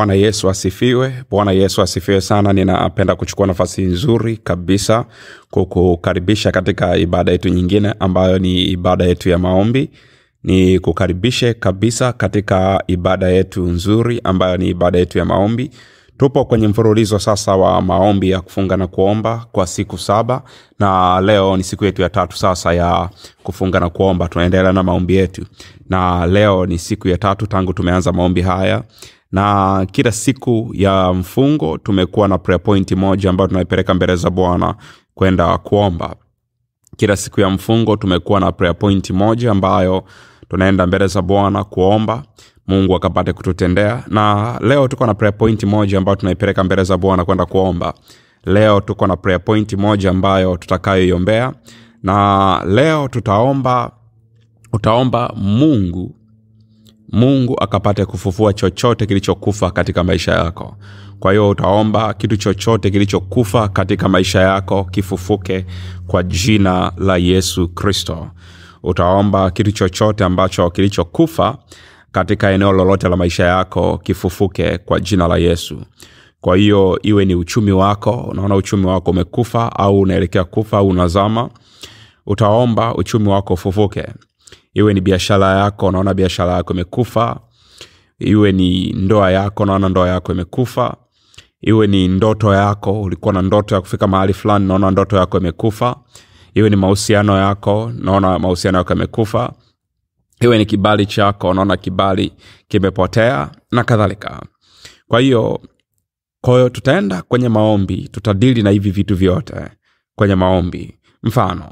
Bwana Yesu asifiwe. Bwana Yesu asifiwe sana. Ninapenda kuchukua nafasi nzuri kabisa kukukaribisha katika ibada yetu nyingine ambayo ni ibada yetu ya maombi. Ni kukaribishe kabisa katika ibada yetu nzuri ambayo ni ibada yetu ya maombi. Tupo kwenye mfululizo sasa wa maombi ya kufunga na kuomba kwa siku saba, na leo ni siku yetu ya tatu sasa ya kufunga na kuomba. Tunaendelea na maombi yetu, na leo ni siku ya tatu tangu tumeanza maombi haya na kila siku ya mfungo tumekuwa na prayer point moja ambayo tunaipeleka mbele za bwana kwenda kuomba kila siku ya mfungo tumekuwa na prayer point moja ambayo tunaenda mbele za bwana kuomba mungu akapate kututendea na leo tuko na prayer point moja ambayo tunaipeleka mbele za bwana kwenda kuomba leo tuko na prayer point moja ambayo tutakayoiombea na leo tutaomba utaomba mungu mungu akapate kufufua chochote kilichokufa katika maisha yako kwa hiyo utaomba kitu chochote kilichokufa katika maisha yako kifufuke kwa jina la yesu kristo utaomba kitu chochote ambacho kilichokufa katika eneo lolote la maisha yako kifufuke kwa jina la yesu kwa hiyo iwe ni uchumi wako unaona uchumi wako umekufa au unaelekea kufa au unazama utaomba uchumi wako ufufuke iwe ni biashara yako unaona biashara yako imekufa iwe ni ndoa yako unaona ndoa yako imekufa iwe ni ndoto yako ulikuwa na ndoto ya kufika mahali fulani naona ndoto yako imekufa iwe ni mahusiano yako naona mahusiano yako yamekufa iwe ni kibali chako naona kibali kimepotea na kadhalika kwa hiyo kwa tutaenda kwenye maombi tutadili na hivi vitu vyote kwenye maombi mfano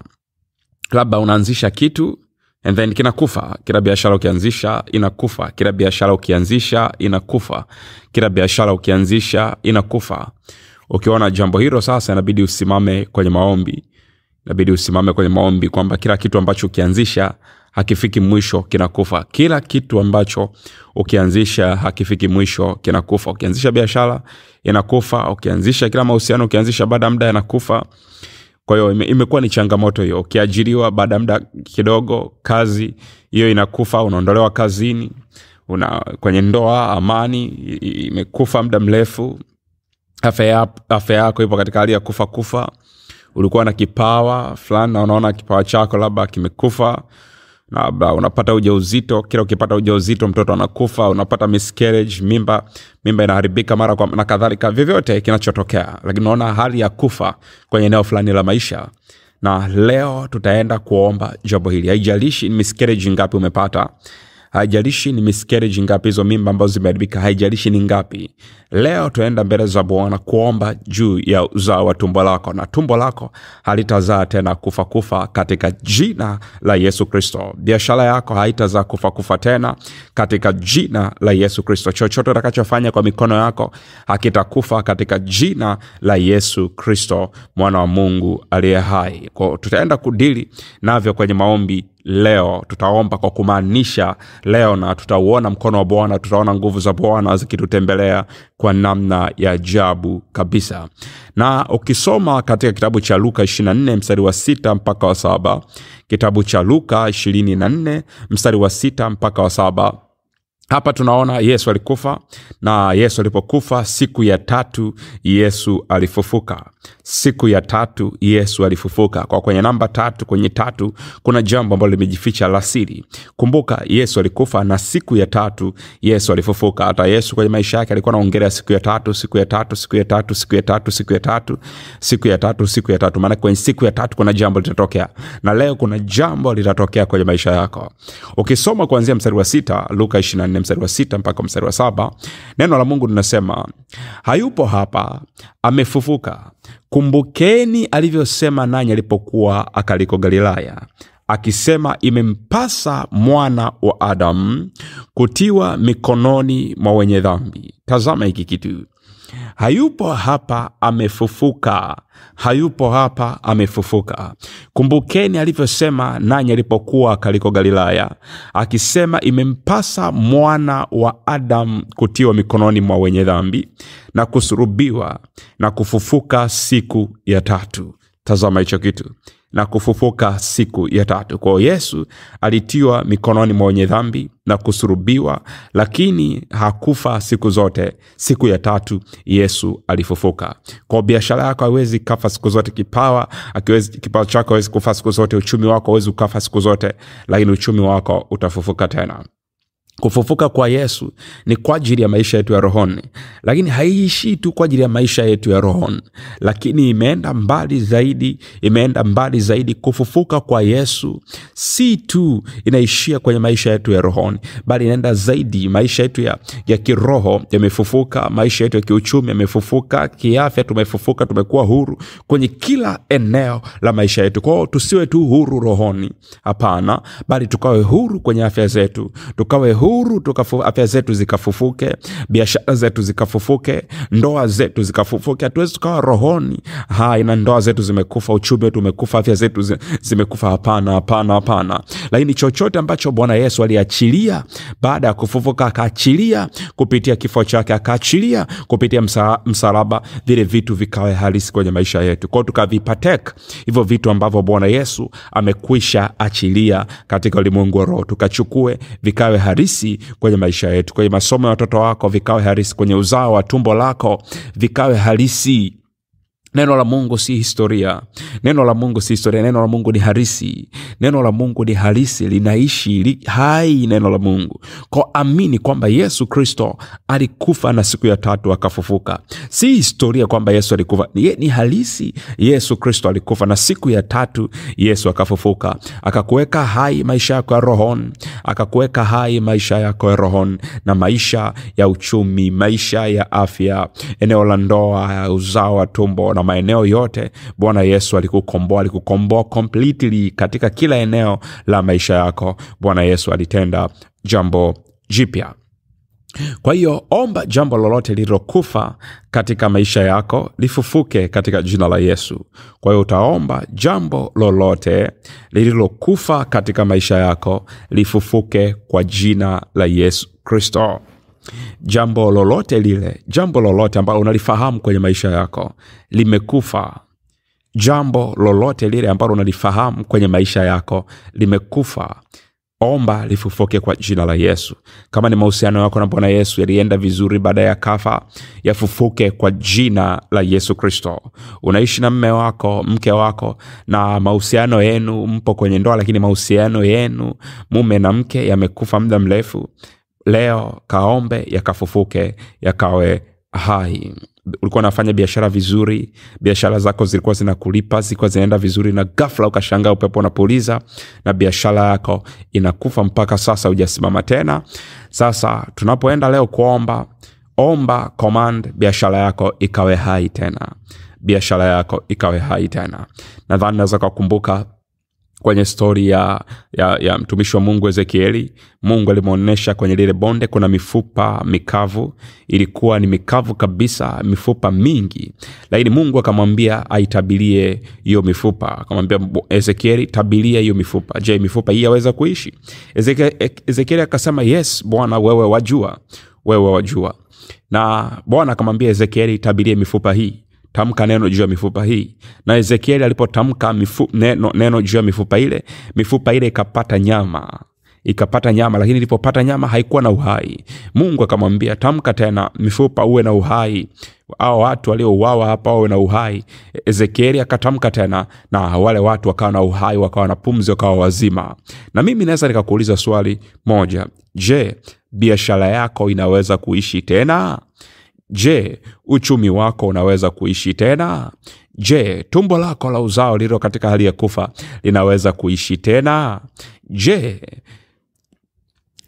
labda unaanzisha kitu and then kinakufa kila biashara ukianzisha inakufa kila biashara ukianzisha inakufa kila biashara ukianzisha inakufa ukiona jambo hilo sasa inabidi usimame kwenye maombi inabidi usimame kwenye maombi kwamba kila kitu ambacho ukianzisha hakifiki mwisho kinakufa kila kitu ambacho ukianzisha hakifiki mwisho kinakufa ukianzisha biashara inakufa ukianzisha kila mahusiano ukianzisha baada ya muda yanakufa kwa hiyo imekuwa ni changamoto hiyo ukiajiriwa baada ya muda kidogo kazi hiyo inakufa unaondolewa kazini una kwenye ndoa amani imekufa muda mrefu afya yako ipo katika hali ya kufa kufa ulikuwa na kipawa fulani na unaona kipawa chako labda kimekufa labda unapata ujauzito, kila ukipata ujauzito mtoto anakufa, unapata miscarriage, mimba mimba inaharibika mara kwa na kadhalika, vyovyote kinachotokea, lakini unaona hali ya kufa kwenye eneo fulani la maisha. Na leo tutaenda kuomba jambo hili, haijalishi miscarriage ngapi umepata, haijalishi ni miscarriage ngapi hizo mimba ambazo zimeharibika haijalishi ni ngapi leo tuenda mbele za bwana kuomba juu ya uzao wa tumbo lako na tumbo lako halitazaa tena kufa kufa katika jina la yesu kristo biashara yako haitazaa kufa kufa tena katika jina la yesu kristo chochote utakachofanya kwa mikono yako hakitakufa katika jina la yesu kristo mwana wa mungu aliye hai tutaenda kudili navyo kwenye maombi leo tutaomba kwa kumaanisha leo na tutauona mkono wa bwana tutaona nguvu za bwana zikitutembelea kwa namna ya jabu kabisa na ukisoma katika kitabu cha luka 24 mstari wa sita mpaka wa saba kitabu cha luka 24 mstari wa sita mpaka wa saba hapa tunaona yesu alikufa na yesu alipokufa siku ya tatu yesu alifufuka siku ya tatu yesu alifufuka kwa kwenye namba tatu kwenye tatu kuna jambo ambalo limejificha la siri kumbuka yesu alikufa na siku ya tatu yesu alifufuka hata yesu kwenye maisha yake alikuwa anaongelea siku ya tatu siku ya tatu siku ya tatu siku ya tatu siku ya tatu siku ya tatu siku ya tatu Maana kwenye siku ya tatu kuna jambo litatokea na leo kuna jambo litatokea kwenye maisha yako ukisoma kuanzia mstari wa sita luka 24 mstari wa sita mpaka mstari wa saba neno la mungu linasema hayupo hapa amefufuka kumbukeni alivyosema nanyi alipokuwa akaliko Galilaya, akisema, imempasa mwana wa Adamu kutiwa mikononi mwa wenye dhambi. Tazama hiki kitu hayupo hapa, amefufuka. Hayupo hapa, amefufuka. Kumbukeni alivyosema nanyi alipokuwa kaliko Galilaya, akisema, imempasa mwana wa Adamu kutiwa mikononi mwa wenye dhambi na kusurubiwa na kufufuka siku ya tatu. Tazama hicho kitu na kufufuka siku ya tatu. Kwa hiyo Yesu alitiwa mikononi mwa wenye dhambi na kusurubiwa, lakini hakufa siku zote. Siku ya tatu Yesu alifufuka. Kwa biashara yako haiwezi kafa siku zote, kipawa akiwezi, kipawa chako hawezi kufa siku zote, uchumi wako hawezi ukafa siku zote, lakini uchumi wako utafufuka tena. Kufufuka kwa Yesu ni kwa ajili ya maisha yetu ya rohoni, lakini haiishii tu kwa ajili ya maisha yetu ya rohoni, lakini imeenda mbali zaidi. Imeenda mbali zaidi. Kufufuka kwa Yesu si tu inaishia kwenye maisha yetu ya rohoni, bali inaenda zaidi. Maisha yetu ya, ya kiroho yamefufuka, maisha yetu ya kiuchumi yamefufuka, kiafya tumefufuka, tumekuwa huru kwenye kila eneo la maisha yetu. Kwao tusiwe tu huru rohoni, hapana, bali tukawe huru kwenye afya zetu, tukawe huru huru, tukafu, afya zetu zikafufuke, biashara zetu zikafufuke, ndoa zetu zikafufuke. Hatuwezi tukawa rohoni hai na ndoa zetu zimekufa, uchumi wetu umekufa, afya zetu zimekufa. Hapana, hapana, hapana. Lakini chochote ambacho Bwana Yesu aliachilia baada ya kufufuka, akaachilia kupitia kifo chake, akaachilia kupitia msa, msalaba, vile vitu vikawe halisi kwenye maisha yetu, kwao tukavipateka hivyo vitu ambavyo Bwana Yesu amekwisha achilia katika ulimwengu wa roho, tukachukue vikawe halisi halisi kwenye maisha yetu. kwenye masomo ya watoto wako vikawe halisi, kwenye uzao wa tumbo lako vikawe halisi Neno la Mungu si historia. Neno la Mungu si historia. Neno la Mungu ni harisi Neno la Mungu ni harisi linaishi li, hai. Neno la Mungu ko amini kwamba Yesu Kristo alikufa na siku ya tatu akafufuka. Si historia kwamba Yesu alikufa, ni, ni harisi Yesu Kristo alikufa na siku ya tatu Yesu akafufuka, akakuweka hai maisha yako ya rohon akakuweka hai maisha yako ya rohon na maisha ya uchumi, maisha ya afya, eneo la ndoa, uzao wa tumbo na maeneo yote. Bwana Yesu alikukomboa, alikukomboa completely katika kila eneo la maisha yako. Bwana Yesu alitenda jambo jipya. Kwa hiyo omba jambo lolote lililokufa katika maisha yako lifufuke katika jina la Yesu. Kwa hiyo utaomba jambo lolote lililokufa katika maisha yako lifufuke kwa jina la Yesu Kristo jambo lolote lile, jambo lolote ambalo unalifahamu kwenye maisha yako limekufa. Jambo lolote lile ambalo unalifahamu kwenye maisha yako limekufa, omba lifufuke kwa jina la Yesu. Kama ni mahusiano yako na Bwana Yesu yalienda vizuri baada ya kafa, yafufuke kwa jina la Yesu Kristo. Unaishi na mme wako, mke wako, na mahusiano yenu, mpo kwenye ndoa, lakini mahusiano yenu mume na mke yamekufa muda mrefu, leo kaombe yakafufuke yakawe hai ulikuwa unafanya biashara vizuri biashara zako zilikuwa zinakulipa zilikuwa zinaenda vizuri na gafla ukashangaa upepo unapuliza na biashara yako inakufa mpaka sasa ujasimama tena sasa tunapoenda leo kuomba omba command biashara yako ikawe hai tena biashara yako ikawe hai tena nadhani naweza kakumbuka kwenye stori ya, ya, ya mtumishi wa mungu ezekieli mungu alimwonyesha kwenye lile bonde kuna mifupa mikavu ilikuwa ni mikavu kabisa mifupa mingi lakini mungu akamwambia aitabilie hiyo mifupa akamwambia ezekieli tabilia hiyo mifupa je mifupa hii yaweza kuishi ezekieli akasema yes bwana wewe wajua wewe wajua na bwana akamwambia ezekieli tabilie mifupa hii tamka neno juu ya mifupa hii. Na Ezekieli alipotamka neno, neno juu ya mifupa ile, mifupa ile ikapata nyama ikapata nyama, lakini ilipopata nyama haikuwa na uhai. Mungu akamwambia, tamka tena, mifupa uwe na uhai, au watu waliouawa hapa wawe na uhai. Ezekieli akatamka tena, na wale watu wakawa na uhai, wakawa na pumzi, wakawa wazima. Na mimi naweza nikakuuliza swali moja, je, biashara yako inaweza kuishi tena? Je, uchumi wako unaweza kuishi tena? Je, tumbo lako la uzao lililo katika hali ya kufa linaweza kuishi tena? Je,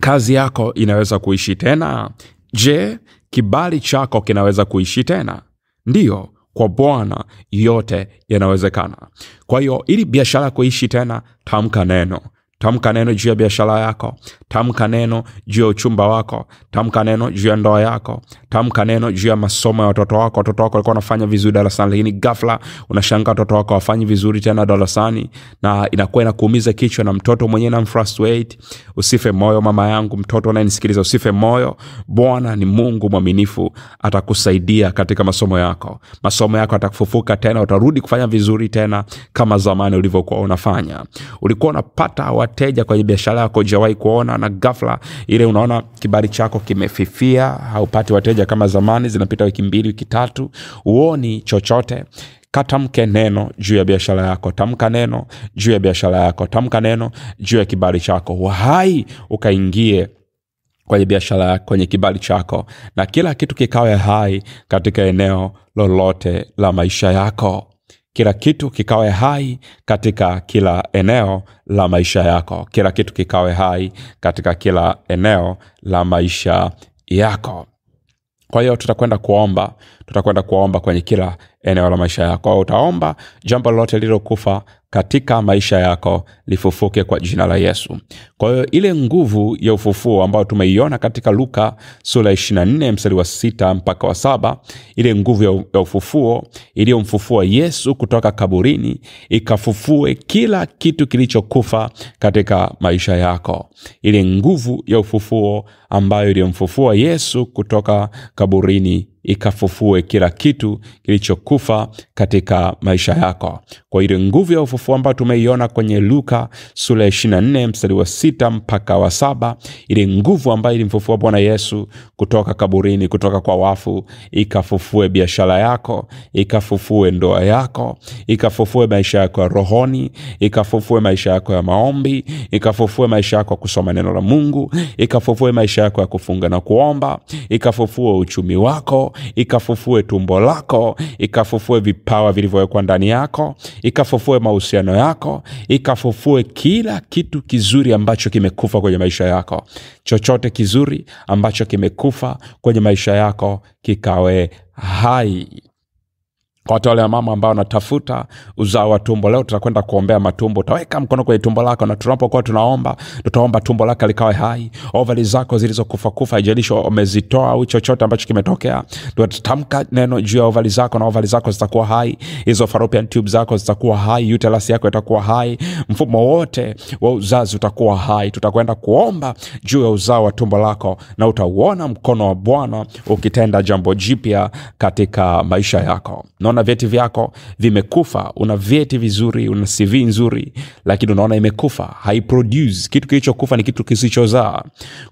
kazi yako inaweza kuishi tena? Je, kibali chako kinaweza kuishi tena? Ndiyo, kwa Bwana yote yanawezekana. Kwa hiyo, ili biashara kuishi tena, tamka neno tamka neno juu ya biashara yako tamka neno juu ya uchumba wako tamka neno juu ya ndoa yako tamka neno juu ya masomo ya watoto wako watoto wako walikuwa wanafanya vizuri darasani lakini gafla unashangaa watoto wako wafanyi vizuri tena darasani na inakuwa inakuumiza kichwa na mtoto mwenyewe na mfrustrate usife moyo mama yangu mtoto unayenisikiliza usife moyo bwana ni mungu mwaminifu atakusaidia katika masomo yako masomo yako atakufufuka tena utarudi kufanya vizuri tena kama zamani ulivyokuwa unafanya ulikuwa unapata wateja kwenye biashara yako jawai kuona na ghafla ile unaona kibali chako kimefifia haupati wateja kama zamani zinapita wiki mbili wiki tatu uoni chochote katamke neno juu ya biashara yako tamka neno juu ya biashara yako tamka neno juu ya kibali chako wahai ukaingie kwenye biashara kwenye kibali chako na kila kitu kikawe hai katika eneo lolote la maisha yako kila kitu kikawe hai katika kila eneo la maisha yako, kila kitu kikawe hai katika kila eneo la maisha yako. Kwa hiyo tutakwenda kuomba, tutakwenda kuomba kwenye kila eneo la maisha yako, au utaomba jambo lolote lililokufa katika maisha yako lifufuke kwa jina la Yesu. Kwa hiyo ile nguvu ya ufufuo ambayo tumeiona katika Luka sura 24 mstari wa sita mpaka wa saba, ile nguvu ya ufufuo iliyomfufua Yesu kutoka kaburini ikafufue kila kitu kilichokufa katika maisha yako. Ile nguvu ya ufufuo ambayo iliyomfufua Yesu kutoka kaburini ikafufue kila kitu kilichokufa katika maisha yako. Kwa ile nguvu ya ufufuo ambayo tumeiona kwenye Luka sura ya 24 mstari wa sita mpaka wa saba, ile nguvu ambayo ilimfufua Bwana Yesu kutoka kaburini, kutoka kwa wafu, ikafufue biashara yako, ikafufue ndoa yako, ikafufue maisha yako ya rohoni, ikafufue maisha yako ya maombi, ikafufue maisha yako ya kusoma neno la Mungu, ikafufue maisha yako ya kufunga na kuomba, ikafufue uchumi wako ikafufue tumbo lako, ikafufue vipawa vilivyowekwa ndani yako, ikafufue mahusiano yako, ikafufue kila kitu kizuri ambacho kimekufa kwenye maisha yako. Chochote kizuri ambacho kimekufa kwenye maisha yako kikawe hai kwa watu wale wamama ambao wanatafuta uzao wa tumbo leo tutakwenda kuombea matumbo utaweka mkono kwenye tumbo lako na tunapokuwa tunaomba tutaomba tumbo lako likawe hai ovali zako zilizokufakufa ijalisho umezitoa au chochote ambacho kimetokea tutatamka neno juu ya ovali zako na ovali zako zitakuwa hai hizo fallopian tube zako zitakuwa hai uterus yako itakuwa hai mfumo wote wa uzazi utakuwa hai tutakwenda kuomba juu ya uzao wa tumbo lako na utauona mkono wa bwana ukitenda jambo jipya katika maisha yako naona unaona vyeti vyako vimekufa una vyeti vizuri una cv nzuri lakini unaona imekufa haiproduce kitu kilichokufa ni kitu kisichozaa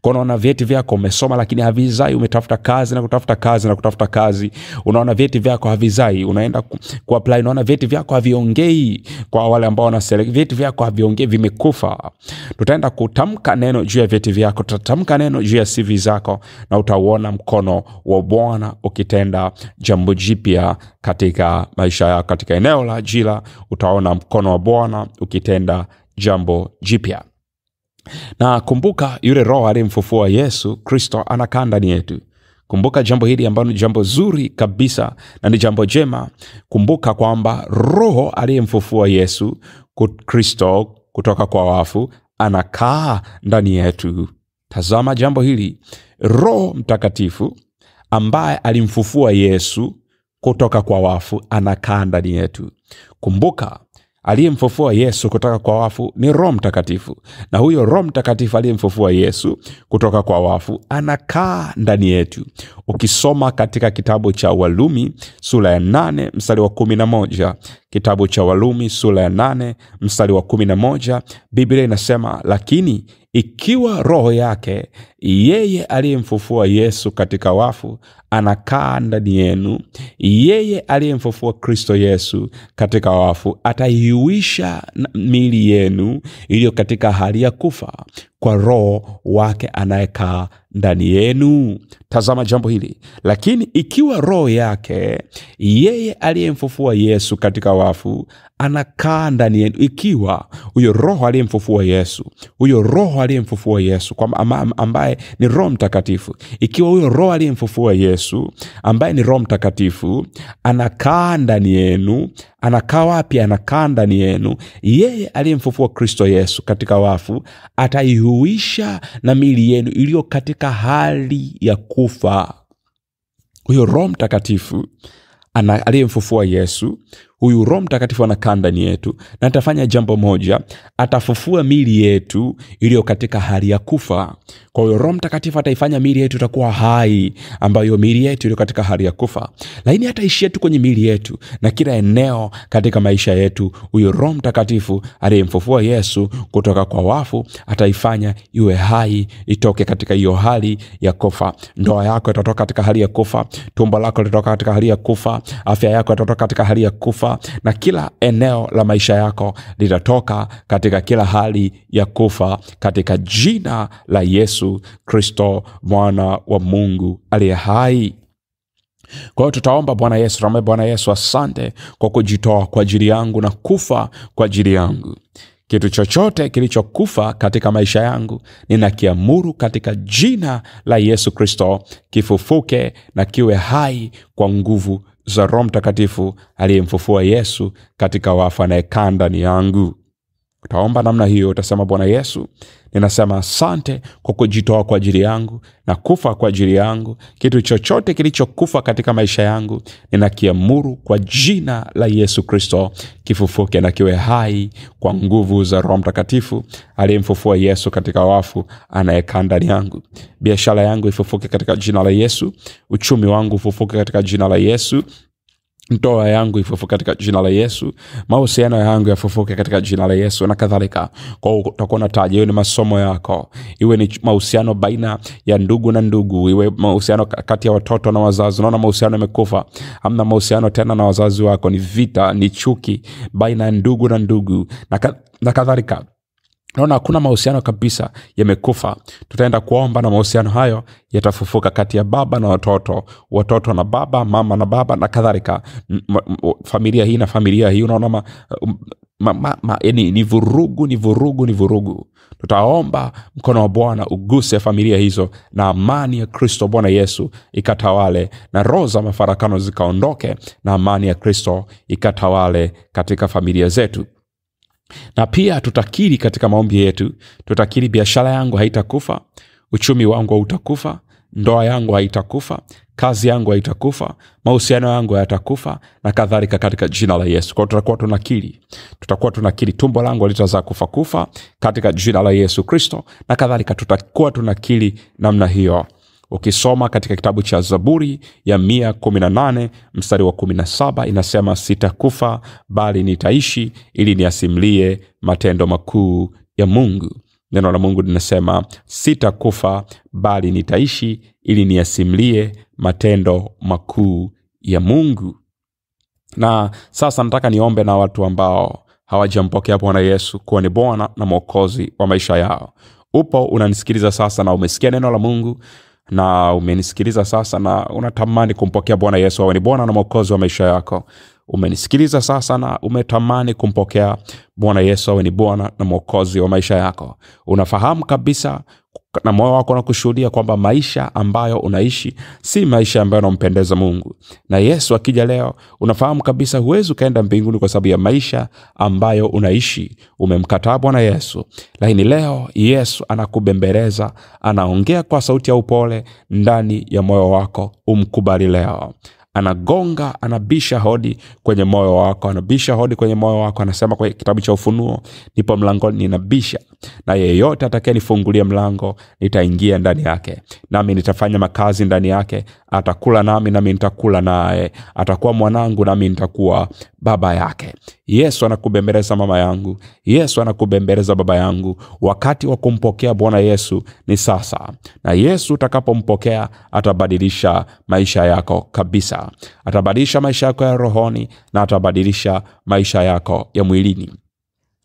kwa unaona vyeti vyako umesoma lakini havizai umetafuta kazi na kutafuta kazi na kutafuta kazi unaona vyeti vyako havizai unaenda kuapply unaona vyeti vyako haviongei kwa wale ambao wana select vyeti vyako haviongei vimekufa tutaenda kutamka neno juu ya vyeti vyako tutatamka neno juu ya cv zako na utauona mkono wa bwana ukitenda jambo jipya katika maisha yao katika eneo la ajira utaona mkono wa bwana ukitenda jambo jipya na kumbuka yule roho aliyemfufua yesu kristo anakaa ndani yetu kumbuka jambo hili ambalo ni jambo zuri kabisa na ni jambo jema kumbuka kwamba roho aliyemfufua yesu kristo kutoka kwa wafu anakaa ndani yetu tazama jambo hili roho mtakatifu ambaye alimfufua yesu kutoka kwa wafu anakaa ndani yetu. Kumbuka, aliyemfufua Yesu kutoka kwa wafu ni Roho Mtakatifu, na huyo Roho Mtakatifu aliyemfufua Yesu kutoka kwa wafu anakaa ndani yetu. Ukisoma katika kitabu cha Walumi sura ya 8 mstari wa 11, kitabu cha Walumi sura ya 8 mstari wa 11, Biblia inasema lakini ikiwa roho yake yeye aliyemfufua Yesu katika wafu anakaa ndani yenu. Yeye aliyemfufua Kristo Yesu katika wafu ataihuisha miili yenu iliyo katika hali ya kufa kwa roho wake anayekaa ndani yenu tazama jambo hili lakini ikiwa roho yake yeye aliyemfufua yesu katika wafu anakaa ndani yenu ikiwa huyo roho aliyemfufua yesu huyo roho aliyemfufua yesu kwa ambaye ni roho mtakatifu ikiwa huyo roho aliyemfufua yesu ambaye ni roho mtakatifu anakaa ndani yenu anakaa wapi? Anakaa ndani yenu, yeye aliyemfufua Kristo Yesu katika wafu, ataihuisha na mili yenu iliyo katika hali ya kufa. Huyo Roho Mtakatifu aliyemfufua Yesu huyu roho mtakatifu anakaa ndani yetu na atafanya jambo moja atafufua mili yetu iliyo katika hali ya kufa kwa hiyo roho mtakatifu ataifanya mili yetu itakuwa hai ambayo mili yetu iliyo katika hali ya kufa lakini hataishia tu kwenye mili yetu na kila eneo katika maisha yetu huyu roho mtakatifu aliyemfufua yesu kutoka kwa wafu ataifanya iwe hai itoke katika hiyo hali ya kufa ndoa yako itatoka katika hali ya kufa tumbo lako litatoka katika hali ya kufa afya yako itatoka katika hali ya kufa kufa na kila eneo la maisha yako litatoka katika kila hali ya kufa katika jina la Yesu Kristo mwana wa Mungu aliye hai. Kwa hiyo tutaomba Bwana Yesu. Tunaomba Bwana Yesu, asante kwa kujitoa kwa ajili yangu na kufa kwa ajili yangu. Kitu chochote kilichokufa katika maisha yangu ninakiamuru katika jina la Yesu Kristo kifufuke na kiwe hai kwa nguvu za Roho Mtakatifu aliyemfufua Yesu katika wafu, anayekaa ndani yangu utaomba namna hiyo utasema bwana yesu ninasema asante kwa kujitoa kwa ajili yangu na kufa kwa ajili yangu kitu chochote kilichokufa katika maisha yangu ninakiamuru kwa jina la yesu kristo kifufuke na kiwe hai kwa nguvu za roho mtakatifu aliyemfufua yesu katika wafu anayekaa ndani yangu biashara yangu ifufuke katika jina la yesu uchumi wangu ufufuke katika jina la yesu ndoa yangu ifufuke katika jina la yesu mahusiano yangu yafufuke katika jina la yesu na kadhalika kwao utakuwa nataja hiyo ni masomo yako iwe ni mahusiano baina ya ndugu na ndugu iwe mahusiano kati ya watoto na wazazi unaona mahusiano yamekufa amna mahusiano tena na wazazi wako ni vita ni chuki baina ya ndugu na ndugu na kadhalika naona hakuna mahusiano kabisa yamekufa tutaenda kuomba na mahusiano hayo yatafufuka kati ya baba na watoto watoto na baba mama na baba na kadhalika familia hii na familia hii unaona ma, um, ma, ma, ma, yani, ni vurugu ni vurugu ni vurugu tutaomba mkono wa bwana uguse familia hizo na amani ya kristo bwana yesu ikatawale na roho za mafarakano zikaondoke na amani ya kristo ikatawale katika familia zetu na pia tutakiri katika maombi yetu tutakiri biashara yangu haitakufa uchumi wangu hautakufa ndoa yangu haitakufa kazi yangu haitakufa mahusiano yangu hayatakufa na kadhalika katika jina la yesu kwao tutakuwa tunakiri tutakuwa tunakili tumbo langu litazaa kufakufa katika jina la yesu kristo na kadhalika tutakuwa kili namna hiyo ukisoma katika kitabu cha zaburi ya 18 mstari wa 17 inasema sitakufa bali nitaishi ili niasimlie matendo makuu ya mungu neno la mungu linasema sitakufa bali nitaishi ili niasimlie matendo makuu ya mungu na sasa nataka niombe na watu ambao hawajampokea bwana yesu kuwa ni bwana na mwokozi wa maisha yao upo unanisikiliza sasa na umesikia neno la mungu na umenisikiliza sasa na unatamani kumpokea bwana yesu awe ni bwana na mwokozi wa maisha yako umenisikiliza sasa na umetamani kumpokea bwana yesu awe ni bwana na mwokozi wa maisha yako unafahamu kabisa na moyo wako nakushuhudia kwamba maisha ambayo unaishi si maisha ambayo yanampendeza mungu na yesu akija leo unafahamu kabisa huwezi ukaenda mbinguni kwa sababu ya maisha ambayo unaishi umemkataa bwana yesu lakini leo yesu anakubembeleza anaongea kwa sauti ya upole ndani ya moyo wako umkubali leo anagonga anabisha hodi kwenye moyo wako anabisha hodi kwenye moyo wako anasema kwenye kitabu cha ufunuo nipo mlangoni ninabisha na yeyote atakayenifungulia mlango nitaingia ndani yake nami nitafanya makazi ndani yake atakula nami nami nitakula naye atakuwa mwanangu nami nitakuwa baba yake yesu anakubembeleza mama yangu yesu anakubembeleza baba yangu wakati wa kumpokea bwana yesu ni sasa na yesu utakapompokea atabadilisha maisha yako kabisa atabadilisha maisha yako ya rohoni na atabadilisha maisha yako ya mwilini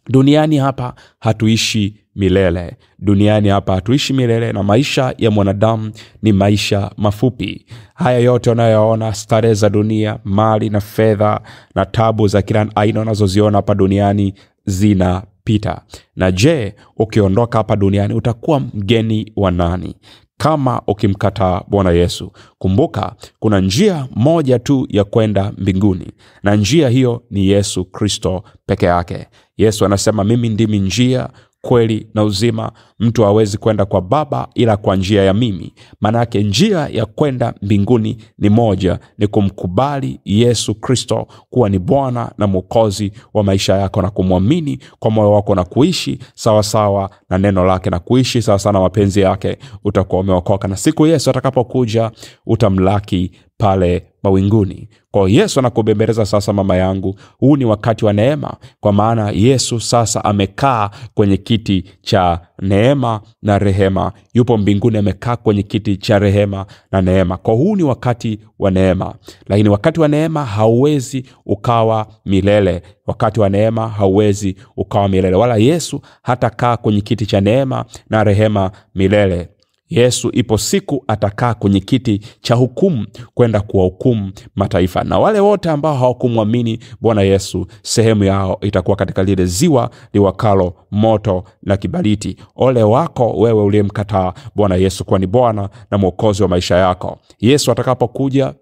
duniani hapa hatuishi milele duniani hapa hatuishi milele na maisha ya mwanadamu ni maisha mafupi haya yote unayoona starehe za dunia mali na fedha na tabu za kila aina unazoziona hapa duniani zinapita na je ukiondoka hapa duniani utakuwa mgeni wa nani kama ukimkataa Bwana Yesu. Kumbuka, kuna njia moja tu ya kwenda mbinguni, na njia hiyo ni Yesu Kristo peke yake. Yesu anasema, mimi ndimi njia, kweli na uzima mtu hawezi kwenda kwa baba ila kwa njia ya mimi maanayake njia ya kwenda mbinguni ni moja ni kumkubali yesu kristo kuwa ni bwana na mwokozi wa maisha yako na kumwamini kwa moyo wako na kuishi sawasawa na neno lake na kuishi sawasawa na mapenzi yake utakuwa umeokoka na siku yesu atakapokuja utamlaki pale mawinguni kwao yesu anakubembeleza sasa mama yangu huu ni wakati wa neema kwa maana yesu sasa amekaa kwenye kiti cha neema na rehema yupo mbinguni amekaa kwenye kiti cha rehema na neema kwa huu ni wakati wa neema lakini wakati wa neema hauwezi ukawa milele wakati wa neema hauwezi ukawa milele wala yesu hatakaa kwenye kiti cha neema na rehema milele Yesu ipo siku atakaa kwenye kiti cha hukumu kwenda kuwahukumu mataifa, na wale wote ambao hawakumwamini Bwana Yesu sehemu yao itakuwa katika lile ziwa liwakalo moto na kibariti. Ole wako wewe uliyemkataa Bwana Yesu kuwa ni Bwana na Mwokozi wa maisha yako. Yesu atakapokuja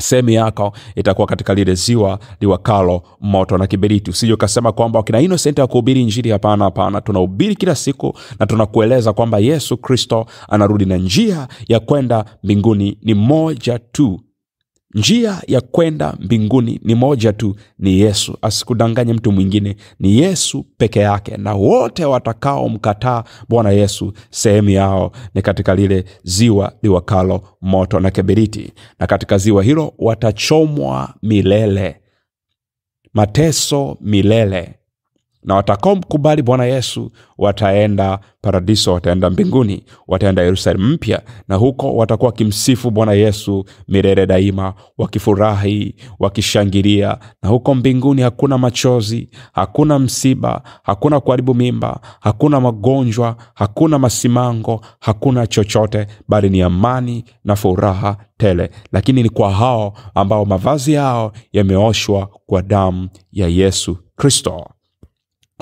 sehemu yako itakuwa katika lile ziwa liwakalo moto na kiberiti. Usije ukasema kwamba wakina Innocent kuhubiri njiri Hapana, hapana, tunahubiri kila siku na tunakueleza kwamba Yesu Kristo anarudi na njia ya kwenda mbinguni ni moja tu, Njia ya kwenda mbinguni ni moja tu, ni Yesu. Asikudanganye mtu mwingine, ni Yesu peke yake. Na wote watakaomkataa Bwana Yesu, sehemu yao ni katika lile ziwa liwakalo moto na kebiriti na katika ziwa hilo watachomwa milele, mateso milele na watakaomkubali bwana yesu wataenda paradiso wataenda mbinguni wataenda yerusalemu mpya na huko watakuwa wakimsifu bwana yesu mirere daima wakifurahi wakishangilia na huko mbinguni hakuna machozi hakuna msiba hakuna kuharibu mimba hakuna magonjwa hakuna masimango hakuna chochote bali ni amani na furaha tele lakini ni kwa hao ambao mavazi yao yameoshwa kwa damu ya yesu kristo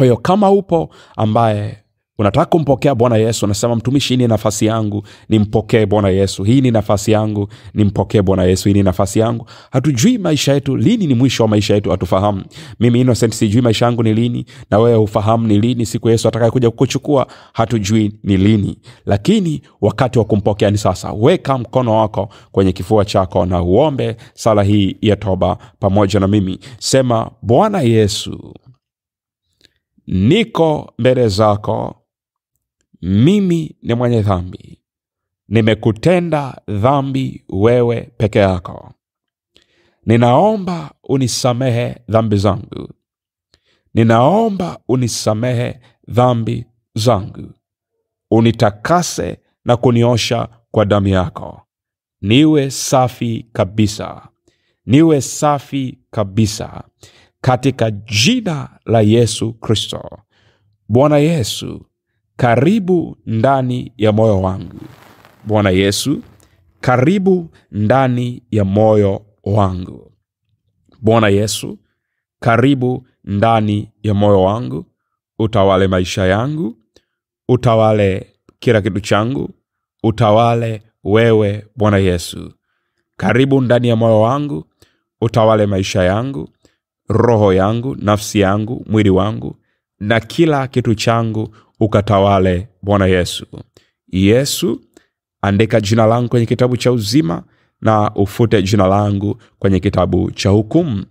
kwa hiyo kama upo ambaye unataka kumpokea bwana yesu unasema mtumishi hii ni nafasi yangu nimpokee bwana yesu hii ni nafasi yangu nimpokee bwana yesu hii ni nafasi yangu hatujui maisha yetu lini ni mwisho wa maisha yetu hatufahamu mimi innocent sijui maisha yangu ni lini na wewe hufahamu ni lini siku yesu atakayekuja kukuchukua hatujui ni lini lakini wakati wa kumpokea ni sasa weka mkono wako kwenye kifua chako na uombe sala hii ya toba pamoja na mimi sema bwana yesu niko mbele zako, mimi ni mwenye dhambi, nimekutenda dhambi wewe peke yako. Ninaomba unisamehe dhambi zangu, ninaomba unisamehe dhambi zangu, unitakase na kuniosha kwa damu yako, niwe safi kabisa, niwe safi kabisa katika jina la Yesu Kristo. Bwana Yesu, karibu ndani ya moyo wangu. Bwana Yesu, karibu ndani ya moyo wangu. Bwana Yesu, karibu ndani ya moyo wangu, utawale maisha yangu, utawale kila kitu changu, utawale wewe Bwana Yesu. Karibu ndani ya moyo wangu, utawale maisha yangu, roho yangu nafsi yangu mwili wangu na kila kitu changu ukatawale bwana yesu yesu andika jina langu kwenye kitabu cha uzima na ufute jina langu kwenye kitabu cha hukumu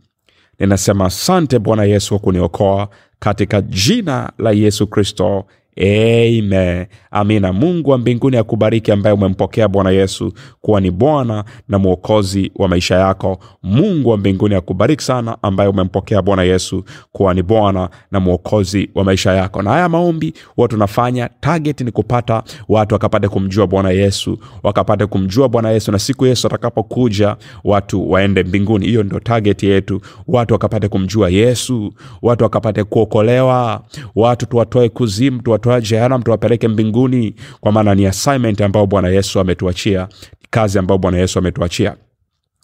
ninasema asante bwana yesu kwa kuniokoa katika jina la yesu kristo Amen. Amina. Mungu wa mbinguni akubariki, ambaye umempokea Bwana Yesu kuwa ni Bwana na Mwokozi wa maisha yako. Mungu wa mbinguni akubariki sana, ambaye umempokea Bwana Yesu kuwa ni Bwana na Mwokozi wa maisha yako. Na haya maombi huwa tunafanya, target ni kupata watu wakapate kumjua Bwana Yesu, wakapate kumjua Bwana Yesu, na siku Yesu atakapokuja watu waende mbinguni. Hiyo ndio target yetu, watu wakapate kumjua Yesu, watu wakapate kuokolewa, watu tuwatoe kuzimu, tuwatoe watoaje jehanamu tuwapeleke mbinguni kwa maana ni assignment ambayo bwana yesu ametuachia kazi ambayo bwana yesu ametuachia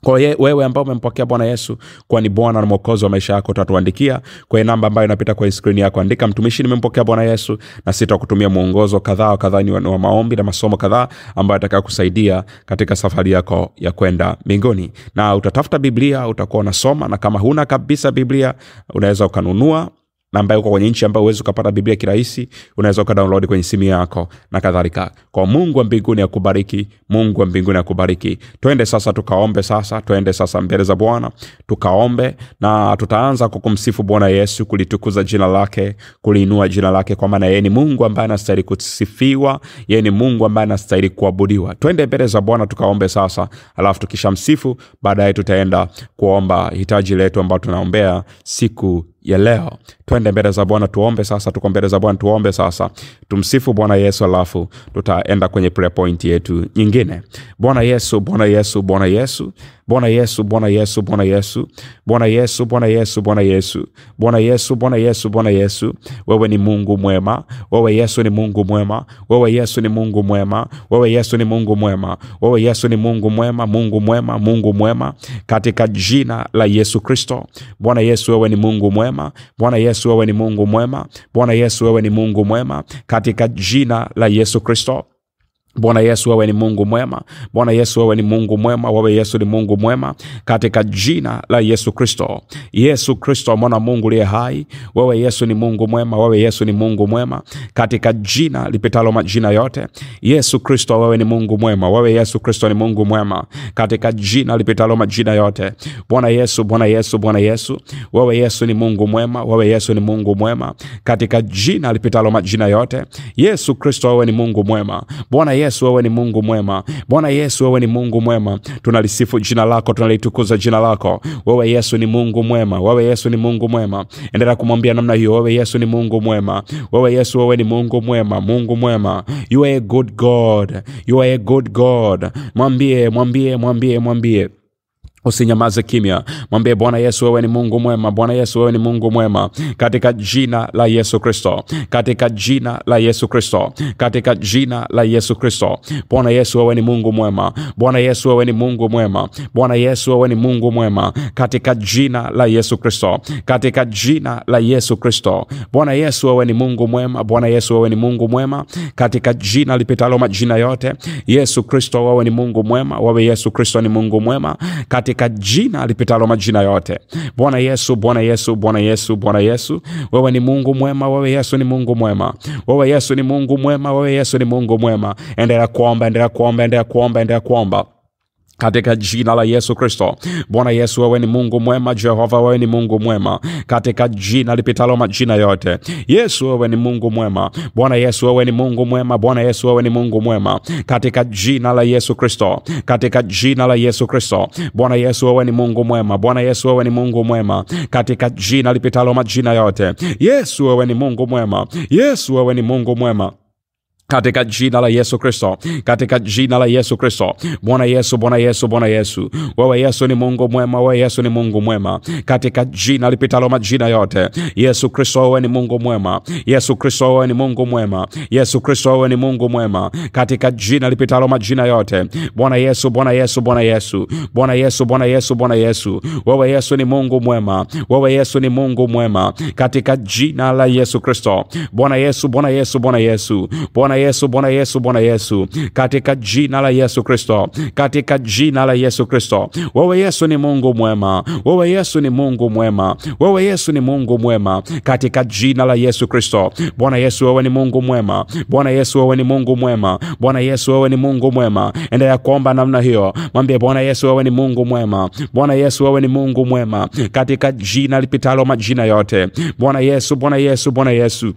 kwa ye, wewe ambao umempokea bwana yesu kuwa ni bwana na mwokozi wa maisha yako utatuandikia kwenye namba ambayo inapita kwenye skrini yako andika mtumishi nimempokea bwana yesu na sitakutumia mwongozo kadhaa kadhaa ni wa maombi na masomo kadhaa ambayo atakayokusaidia katika safari yako ya kwenda mbinguni na utatafuta biblia utakuwa unasoma na kama huna kabisa biblia unaweza ukanunua na ambaye uko kwenye nchi ambayo huwezi ukapata biblia kirahisi unaweza ukadownload kwenye simu yako na kadhalika kwa mungu wa mbinguni akubariki mungu wa mbinguni akubariki twende sasa tukaombe sasa twende sasa mbele za bwana tukaombe na tutaanza kwa kumsifu bwana yesu kulitukuza jina lake kuliinua jina lake kwa maana yeye ni mungu ambaye anastahili kusifiwa yeye ni mungu ambaye anastahili kuabudiwa twende mbele za bwana tukaombe sasa alafu tukishamsifu baadaye tutaenda kuomba hitaji letu ambao tunaombea siku ya leo twende mbele za bwana tuombe sasa tuko mbele za bwana tuombe sasa tumsifu bwana yesu alafu tutaenda kwenye prayer point yetu nyingine bwana yesu bwana yesu bwana yesu Bwana Yesu, Bwana Yesu, Bwana Yesu, Bwana Yesu, Bwana Yesu, Bwana Yesu, Bwana Yesu, Bwana Yesu, Bwana Yesu. Wewe ni Mungu mwema, wewe Yesu ni Mungu mwema, wewe Yesu ni Mungu mwema, wewe Yesu ni Mungu mwema, wewe Yesu ni Mungu mwema, Mungu mwema, Mungu mwema, katika jina la Yesu Kristo. Bwana Yesu, wewe ni Mungu mwema, Bwana Yesu, wewe ni Mungu mwema, Bwana Yesu, wewe ni Mungu mwema, katika jina la Yesu Kristo. Bwana Yesu, wewe ni Mungu mwema. Bwana Yesu, wewe ni Mungu mwema. Wewe Yesu ni Mungu mwema, katika jina la Yesu Kristo. Yesu Kristo, mwana Mungu liye hai, wewe Yesu ni Mungu mwema. Wewe Yesu ni Mungu mwema, katika jina lipitalo majina yote. Yesu Kristo, wewe ni Mungu mwema. Wewe Yesu Kristo ni Mungu mwema, katika jina lipitalo majina yote. Bwana Yesu, Bwana Yesu, Bwana Yesu, wewe Yesu ni Mungu mwema. Wewe Yesu ni Mungu mwema, katika jina lipitalo majina yote. Yesu Kristo, wewe ni Mungu mwema. Bwana Yesu Yesu, wewe ni Mungu mwema. Bwana Yesu, wewe ni Mungu mwema. Tunalisifu jina lako, tunalitukuza jina lako. Wewe Yesu ni Mungu mwema, wewe Yesu ni Mungu mwema. Endelea kumwambia namna hiyo, wewe Yesu ni Mungu mwema, wewe Yesu, wewe ni Mungu mwema, Mungu mwema. You are a good God, you are a good God. Mwambie, mwambie, mwambie, mwambie Usinyamaze kimya, mwambie Bwana Yesu, wewe ni Mungu mwema. Bwana Yesu, wewe ni Mungu mwema, katika jina la Yesu Kristo, katika jina la Yesu Kristo, katika jina la Yesu Kristo. Bwana Yesu, wewe ni Mungu mwema. Bwana Yesu, wewe ni Mungu mwema. Bwana Yesu, wewe ni Mungu mwema, katika jina la Yesu Kristo, katika jina la Yesu Kristo. Bwana Yesu, wewe ni Mungu mwema. Bwana Yesu, wewe ni Mungu mwema, katika jina lipitalo majina yote. Yesu Kristo, wewe ni Mungu mwema. Wewe Yesu Kristo ni Mungu mwema, katika katika jina lipitalo majina yote. Bwana Yesu, Bwana Yesu, Bwana Yesu, Bwana Yesu, wewe ni Mungu mwema, wewe Yesu ni Mungu mwema, wewe Yesu ni Mungu mwema, wewe Yesu ni Mungu mwema. Endelea kuomba, endelea kuomba, endelea kuomba, endelea kuomba katika jina la Yesu Kristo. Bwana Yesu, wewe ni Mungu mwema. Jehova, wewe ni Mungu mwema, katika jina lipitalo majina yote. Yesu, wewe ni Mungu mwema. Bwana Yesu, wewe ni Mungu mwema. Bwana Yesu, wewe ni Mungu mwema, katika jina la Yesu Kristo, katika jina la Yesu Kristo. Bwana Yesu, wewe ni Mungu mwema. Bwana Yesu, wewe ni Mungu mwema, katika jina lipitalo majina yote. Yesu, wewe ni Mungu mwema. Yesu, wewe ni Mungu mwema katika jina la yesu kristo katika jina la yesu kristo bwana yesu bwana yesu bwana yesu wewe yesu ni mungu mwema wewe yesu ni mungu mwema katika jina lipitalo majina yote yesu kristo wewe ni mungu mwema yesu kristo wewe ni mungu mwema yesu kristo wewe ni mungu mwema katika jina lipitalo majina yote bwana yesu bwana yesu bwana yesu bwana yesu bwana yesu bwana yesu wewe yesu ni mungu mwema wewe yesu ni mungu mwema katika jina la yesu kristo bwana yesu bwana yesu bwana yesu bwana Yesu, Bwana Yesu, Bwana Yesu, katika jina la Yesu Kristo, katika jina la Yesu Kristo. Wewe Yesu ni Mungu mwema, wewe Yesu ni Mungu mwema, wewe Yesu ni Mungu mwema, katika jina la Yesu Kristo. Bwana Yesu, wewe ni Mungu mwema, Bwana Yesu, wewe ni Mungu mwema, Bwana Yesu, wewe ni Mungu mwema. Endelea kuomba namna hiyo, mwambie Bwana Yesu, wewe ni Mungu mwema, Bwana Yesu, wewe ni Mungu mwema, katika jina lipitalo majina yote. Bwana Yesu, Bwana Yesu, Bwana Yesu.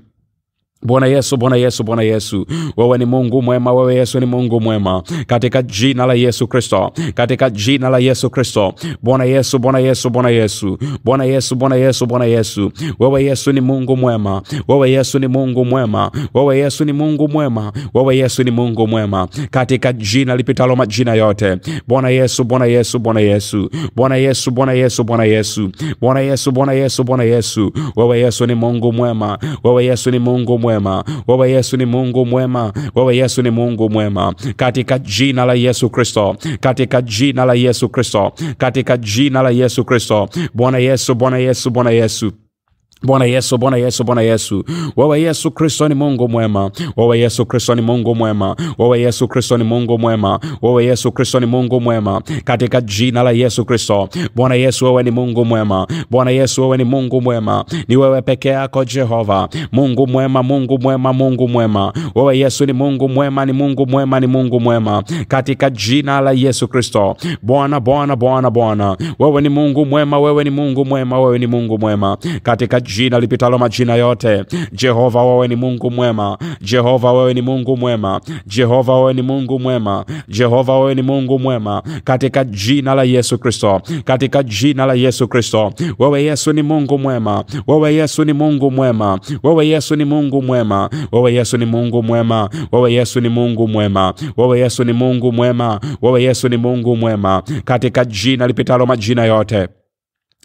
Bwana Yesu, Bwana Yesu, Bwana Yesu, wewe ni Mungu mwema, wewe Yesu ni Mungu mwema, katika jina la Yesu Kristo, katika jina la Yesu Kristo. Bwana Yesu, Bwana Yesu, Bwana Yesu, Bwana Yesu, Bwana Yesu, Bwana Yesu, wewe Yesu ni Mungu mwema, wewe Yesu ni Mungu mwema, wewe Yesu ni Mungu mwema, wewe Yesu ni Mungu mwema, katika jina lipitalo majina yote. Bwana Yesu, Bwana Yesu, Bwana Yesu, Bwana Yesu, Bwana Yesu, Bwana Yesu, Bwana Yesu, Bwana Yesu, Bwana Yesu, wewe Yesu ni Mungu mwema, wewe Yesu ni Mungu mwema mwema, wewe Yesu ni Mungu mwema, wewe Yesu ni Mungu mwema, katika jina la Yesu Kristo, katika jina la Yesu Kristo, katika jina la Yesu Kristo. Bwana Yesu, Bwana Yesu, Bwana Yesu. Bwana Yesu, Bwana Yesu, Bwana Yesu. Wewe Yesu Kristo ni Mungu mwema. Wewe Yesu Kristo ni Mungu mwema. Wewe Yesu Kristo ni Mungu mwema. Wewe Yesu Kristo ni Mungu mwema, katika jina la Yesu Kristo. Bwana Yesu, wewe ni Mungu mwema. Bwana Yesu, wewe ni Mungu mwema. Ni wewe pekee yako Jehova, Mungu mwema, Mungu mwema, Mungu mwema. Wewe Yesu ni Mungu mwema, ni Mungu mwema, ni Mungu mwema, katika jina la Yesu Kristo. Bwana, Bwana, Bwana, Bwana, wewe ni Mungu mwema, wewe ni Mungu mwema, wewe ni Mungu mwema, katika jina lipitalo majina yote. Jehova, wewe ni Mungu mwema. Jehova, wewe ni Mungu mwema. Jehova, wewe ni Mungu mwema. Jehova, wewe ni Mungu mwema, katika jina la Yesu Kristo, katika jina la Yesu Kristo. Wewe Yesu ni Mungu mwema. Wewe Yesu ni Mungu mwema. Wewe Yesu ni Mungu mwema. Wewe Yesu ni Mungu mwema. Wewe Yesu ni Mungu mwema. Wewe Yesu ni Mungu mwema. Wewe Yesu ni Mungu mwema, katika jina lipitalo majina yote.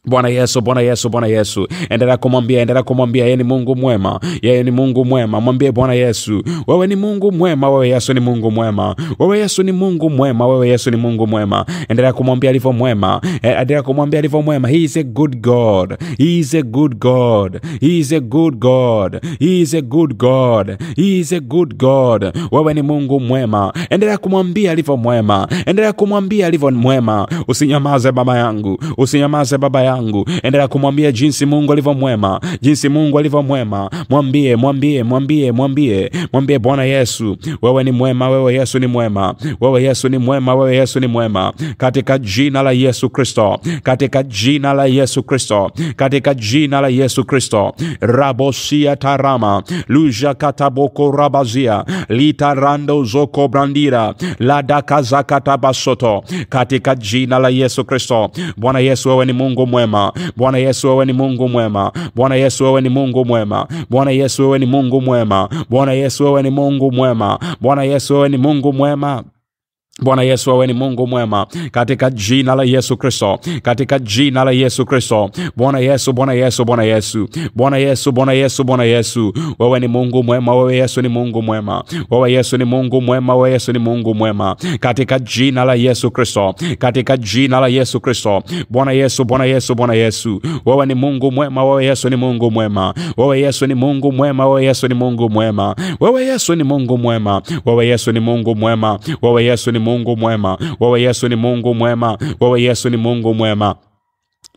Bwana Yesu, Bwana Yesu, Bwana Yesu, endelea kumwambia, endelea kumwambia, yeye ni Mungu mwema, yeye ni Mungu mwema. Mwambie Bwana Yesu, wewe ni Mungu mwema, wewe Yesu ni Mungu mwema, wewe Yesu ni Mungu mwema, wewe Yesu ni Mungu mwema. Endelea kumwambia alivyo mwema, eh, endelea kumwambia alivyo mwema. He is a good God, he is a good God, he is a good God, he is a good God, he is a good God. Wewe ni Mungu mwema, endelea kumwambia alivyo mwema, endelea kumwambia alivyo mwema. Usinyamaze baba yangu, usinyamaze baba yangu yangu. Endelea kumwambia jinsi Mungu alivyo mwema, jinsi Mungu alivyo mwema. Mwambie, mwambie, mwambie, mwambie, mwambie Bwana Yesu, wewe ni mwema, wewe Yesu ni mwema, wewe Yesu ni mwema, wewe Yesu ni mwema, katika jina la Yesu Kristo, katika jina la Yesu Kristo, katika jina la Yesu Kristo. rabosia tarama luja kataboko rabazia litarando zoko brandira ladakazakatabasoto, katika jina la Yesu Kristo. Bwana Yesu, wewe ni Mungu mwema mwema. Bwana Yesu, wewe ni Mungu mwema. Bwana Yesu, wewe ni Mungu mwema. Bwana Yesu, wewe ni Mungu mwema. Bwana Yesu, wewe ni Mungu mwema. Bwana Yesu, wewe ni Mungu mwema. Bwana Yesu, wewe ni Mungu mwema, katika jina la Yesu Kristo, katika jina la Yesu Kristo. Bwana Yesu, Bwana Yesu, Bwana Yesu, Bwana Yesu, Bwana Yesu, Bwana Yesu, wewe ni Mungu mwema, wewe Yesu ni Mungu mwema, wewe Yesu ni Mungu mwema, wewe Yesu ni Mungu mwema, katika jina la Yesu Kristo, katika jina la Yesu Kristo. Bwana Yesu, Bwana Yesu, Bwana Yesu, wewe ni Mungu mwema, wewe Yesu ni Mungu mwema, wewe Yesu ni Mungu mwema, wewe Yesu ni Mungu mwema, wewe Yesu ni Mungu mwema, wewe Yesu ni Mungu mwema, wewe Yesu ni Mungu mwema, wewe Yesu ni Mungu mwema, wewe Yesu ni Mungu mwema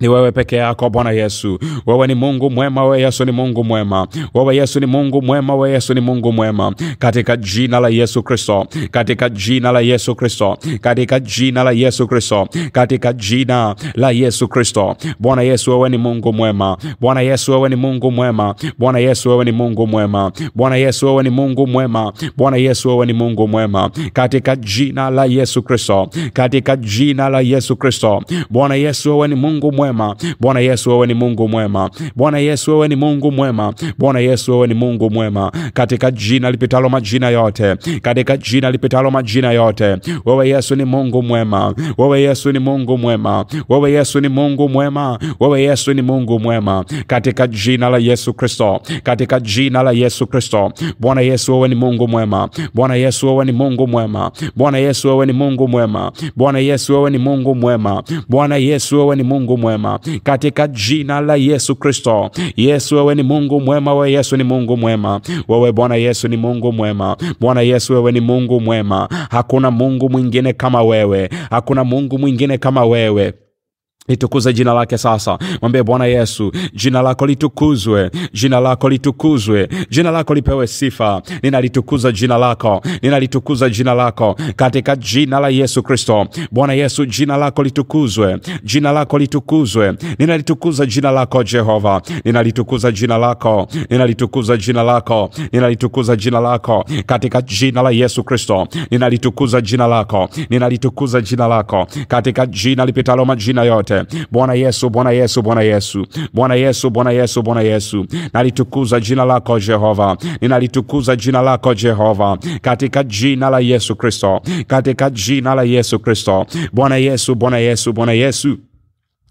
ni wewe peke yako Bwana Yesu. Wewe ni Mungu mwema, wewe Yesu ni Mungu mwema, wewe Yesu ni Mungu mwema, wewe Yesu ni Mungu mwema, katika jina la Yesu Kristo, katika jina la Yesu Kristo, katika jina la Yesu Kristo, katika jina la Yesu Kristo. Bwana Yesu, wewe ni Mungu mwema, Bwana Yesu, wewe ni Mungu mwema, Bwana Yesu, wewe ni Mungu mwema, Bwana Yesu, wewe ni Mungu mwema, Bwana Yesu, wewe ni Mungu mwema, katika jina la Yesu Kristo, katika jina la Yesu Kristo. Bwana Yesu, wewe ni Mungu mwema mwema. Bwana Yesu, wewe ni Mungu mwema. Bwana Yesu, wewe ni Mungu mwema. Bwana Yesu, wewe ni Mungu mwema, katika jina lipitalo majina yote, katika jina lipitalo majina yote. Wewe Yesu ni Mungu mwema. Wewe Yesu ni Mungu mwema. Wewe Yesu ni Mungu mwema. Wewe Yesu ni Mungu mwema, katika jina la Yesu Kristo, katika jina la Yesu Kristo. Bwana Yesu, wewe ni Mungu mwema. Bwana Yesu, wewe ni Mungu mwema. Bwana Yesu, wewe ni Mungu mwema. Bwana Yesu, wewe ni Mungu mwema. Bwana Yesu, wewe ni Mungu mwema mwema katika jina la Yesu Kristo. Yesu wewe ni Mungu mwema, wewe Yesu ni Mungu mwema, wewe Bwana Yesu ni Mungu mwema, Bwana Yesu wewe ni Mungu mwema. Hakuna Mungu mwingine kama wewe, hakuna Mungu mwingine kama wewe litukuze jina lake sasa mwambie bwana yesu jina lako litukuzwe jina lako litukuzwe jina lako lipewe sifa ninalitukuza jina lako ninalitukuza jina lako katika jina la yesu kristo bwana yesu jina lako litukuzwe jina lako litukuzwe ninalitukuza jina lako jehova ninalitukuza jina lako ninalitukuza jina lako ninalitukuza jina lako katika jina la yesu kristo ninalitukuza jina lako ninalitukuza jina lako katika jina lipitalo majina yote Bwana Yesu, Bwana Yesu, Bwana Yesu, Bwana Yesu, Bwana Yesu, Bwana Yesu, nalitukuza jina lako Jehova, ninalitukuza jina lako Jehova, katika jina la Yesu Kristo, katika jina la Yesu Kristo. Bwana Yesu, Bwana Yesu, Bwana Yesu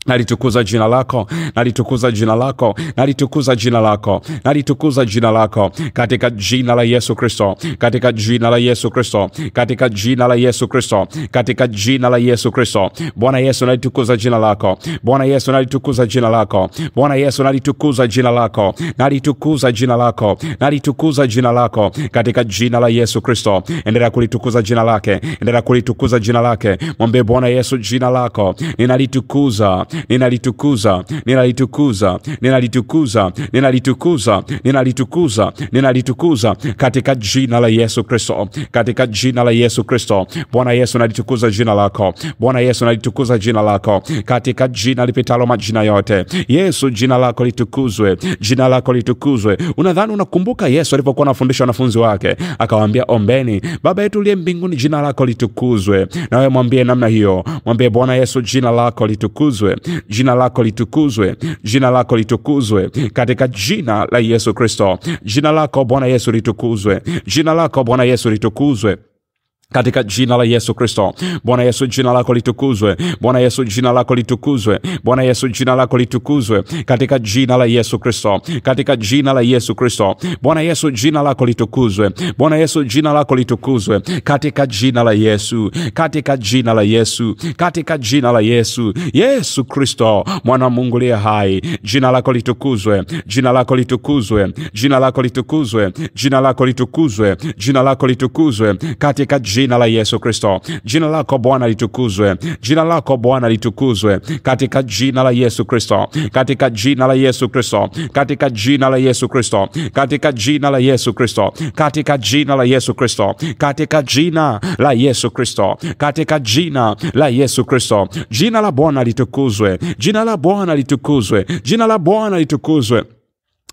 Nalitukuza jina lako, nalitukuza jina lako, nalitukuza jina lako, nalitukuza jina lako, katika jina la Yesu Kristo, katika jina la Yesu Kristo, katika jina la Yesu Kristo, katika jina la Yesu Kristo. Bwana Yesu, nalitukuza jina lako, Bwana Yesu, nalitukuza jina lako, Bwana Yesu, nalitukuza jina lako, nalitukuza jina lako, nalitukuza jina lako, katika jina la Yesu Kristo. Endelea kulitukuza jina lake, endelea kulitukuza jina lake. Mwambie Bwana Yesu, jina lako ninalitukuza ninalitukuza, ninalitukuza, ninalitukuza, ninalitukuza, ninalitukuza, ninalitukuza katika jina la Yesu Kristo, katika jina la Yesu Kristo. Bwana Yesu, nalitukuza jina lako Bwana Yesu, nalitukuza jina lako katika jina lipitalo majina yote. Yesu, jina lako litukuzwe, jina lako litukuzwe. Unadhani unakumbuka Yesu alipokuwa anafundisha wanafunzi wake akawaambia, ombeni Baba yetu uliye mbinguni, jina lako litukuzwe. Nawe mwambie namna hiyo, mwambie Bwana Yesu, jina lako litukuzwe jina lako litukuzwe, jina lako litukuzwe katika jina la Yesu Kristo. Jina lako Bwana Yesu litukuzwe, jina lako Bwana Yesu litukuzwe katika jina la Yesu Kristo. Bwana Yesu, jina lako litukuzwe. Bwana Yesu, jina lako litukuzwe. Bwana Yesu, jina lako litukuzwe katika jina la Yesu Kristo, katika jina la Yesu Kristo. Bwana Yesu, jina lako litukuzwe. Bwana Yesu, jina lako litukuzwe katika jina la Yesu, katika jina la Yesu, katika jina la Yesu. Yesu Kristo, mwana Mungu liye hai, jina lako litukuzwe, jina lako litukuzwe, jina lako litukuzwe, jina lako litukuzwe, jina lako litukuzwe katika jina Jina la Yesu Kristo, jina lako Bwana litukuzwe, jina lako Bwana litukuzwe, katika jina la Yesu Kristo, katika jina la Yesu Kristo, katika jina la Yesu Kristo, katika jina la Yesu Kristo, katika jina la Yesu Kristo, katika jina la Yesu Kristo, katika jina la Yesu Kristo. Jina la Bwana litukuzwe, jina la Bwana litukuzwe, jina la Bwana litukuzwe.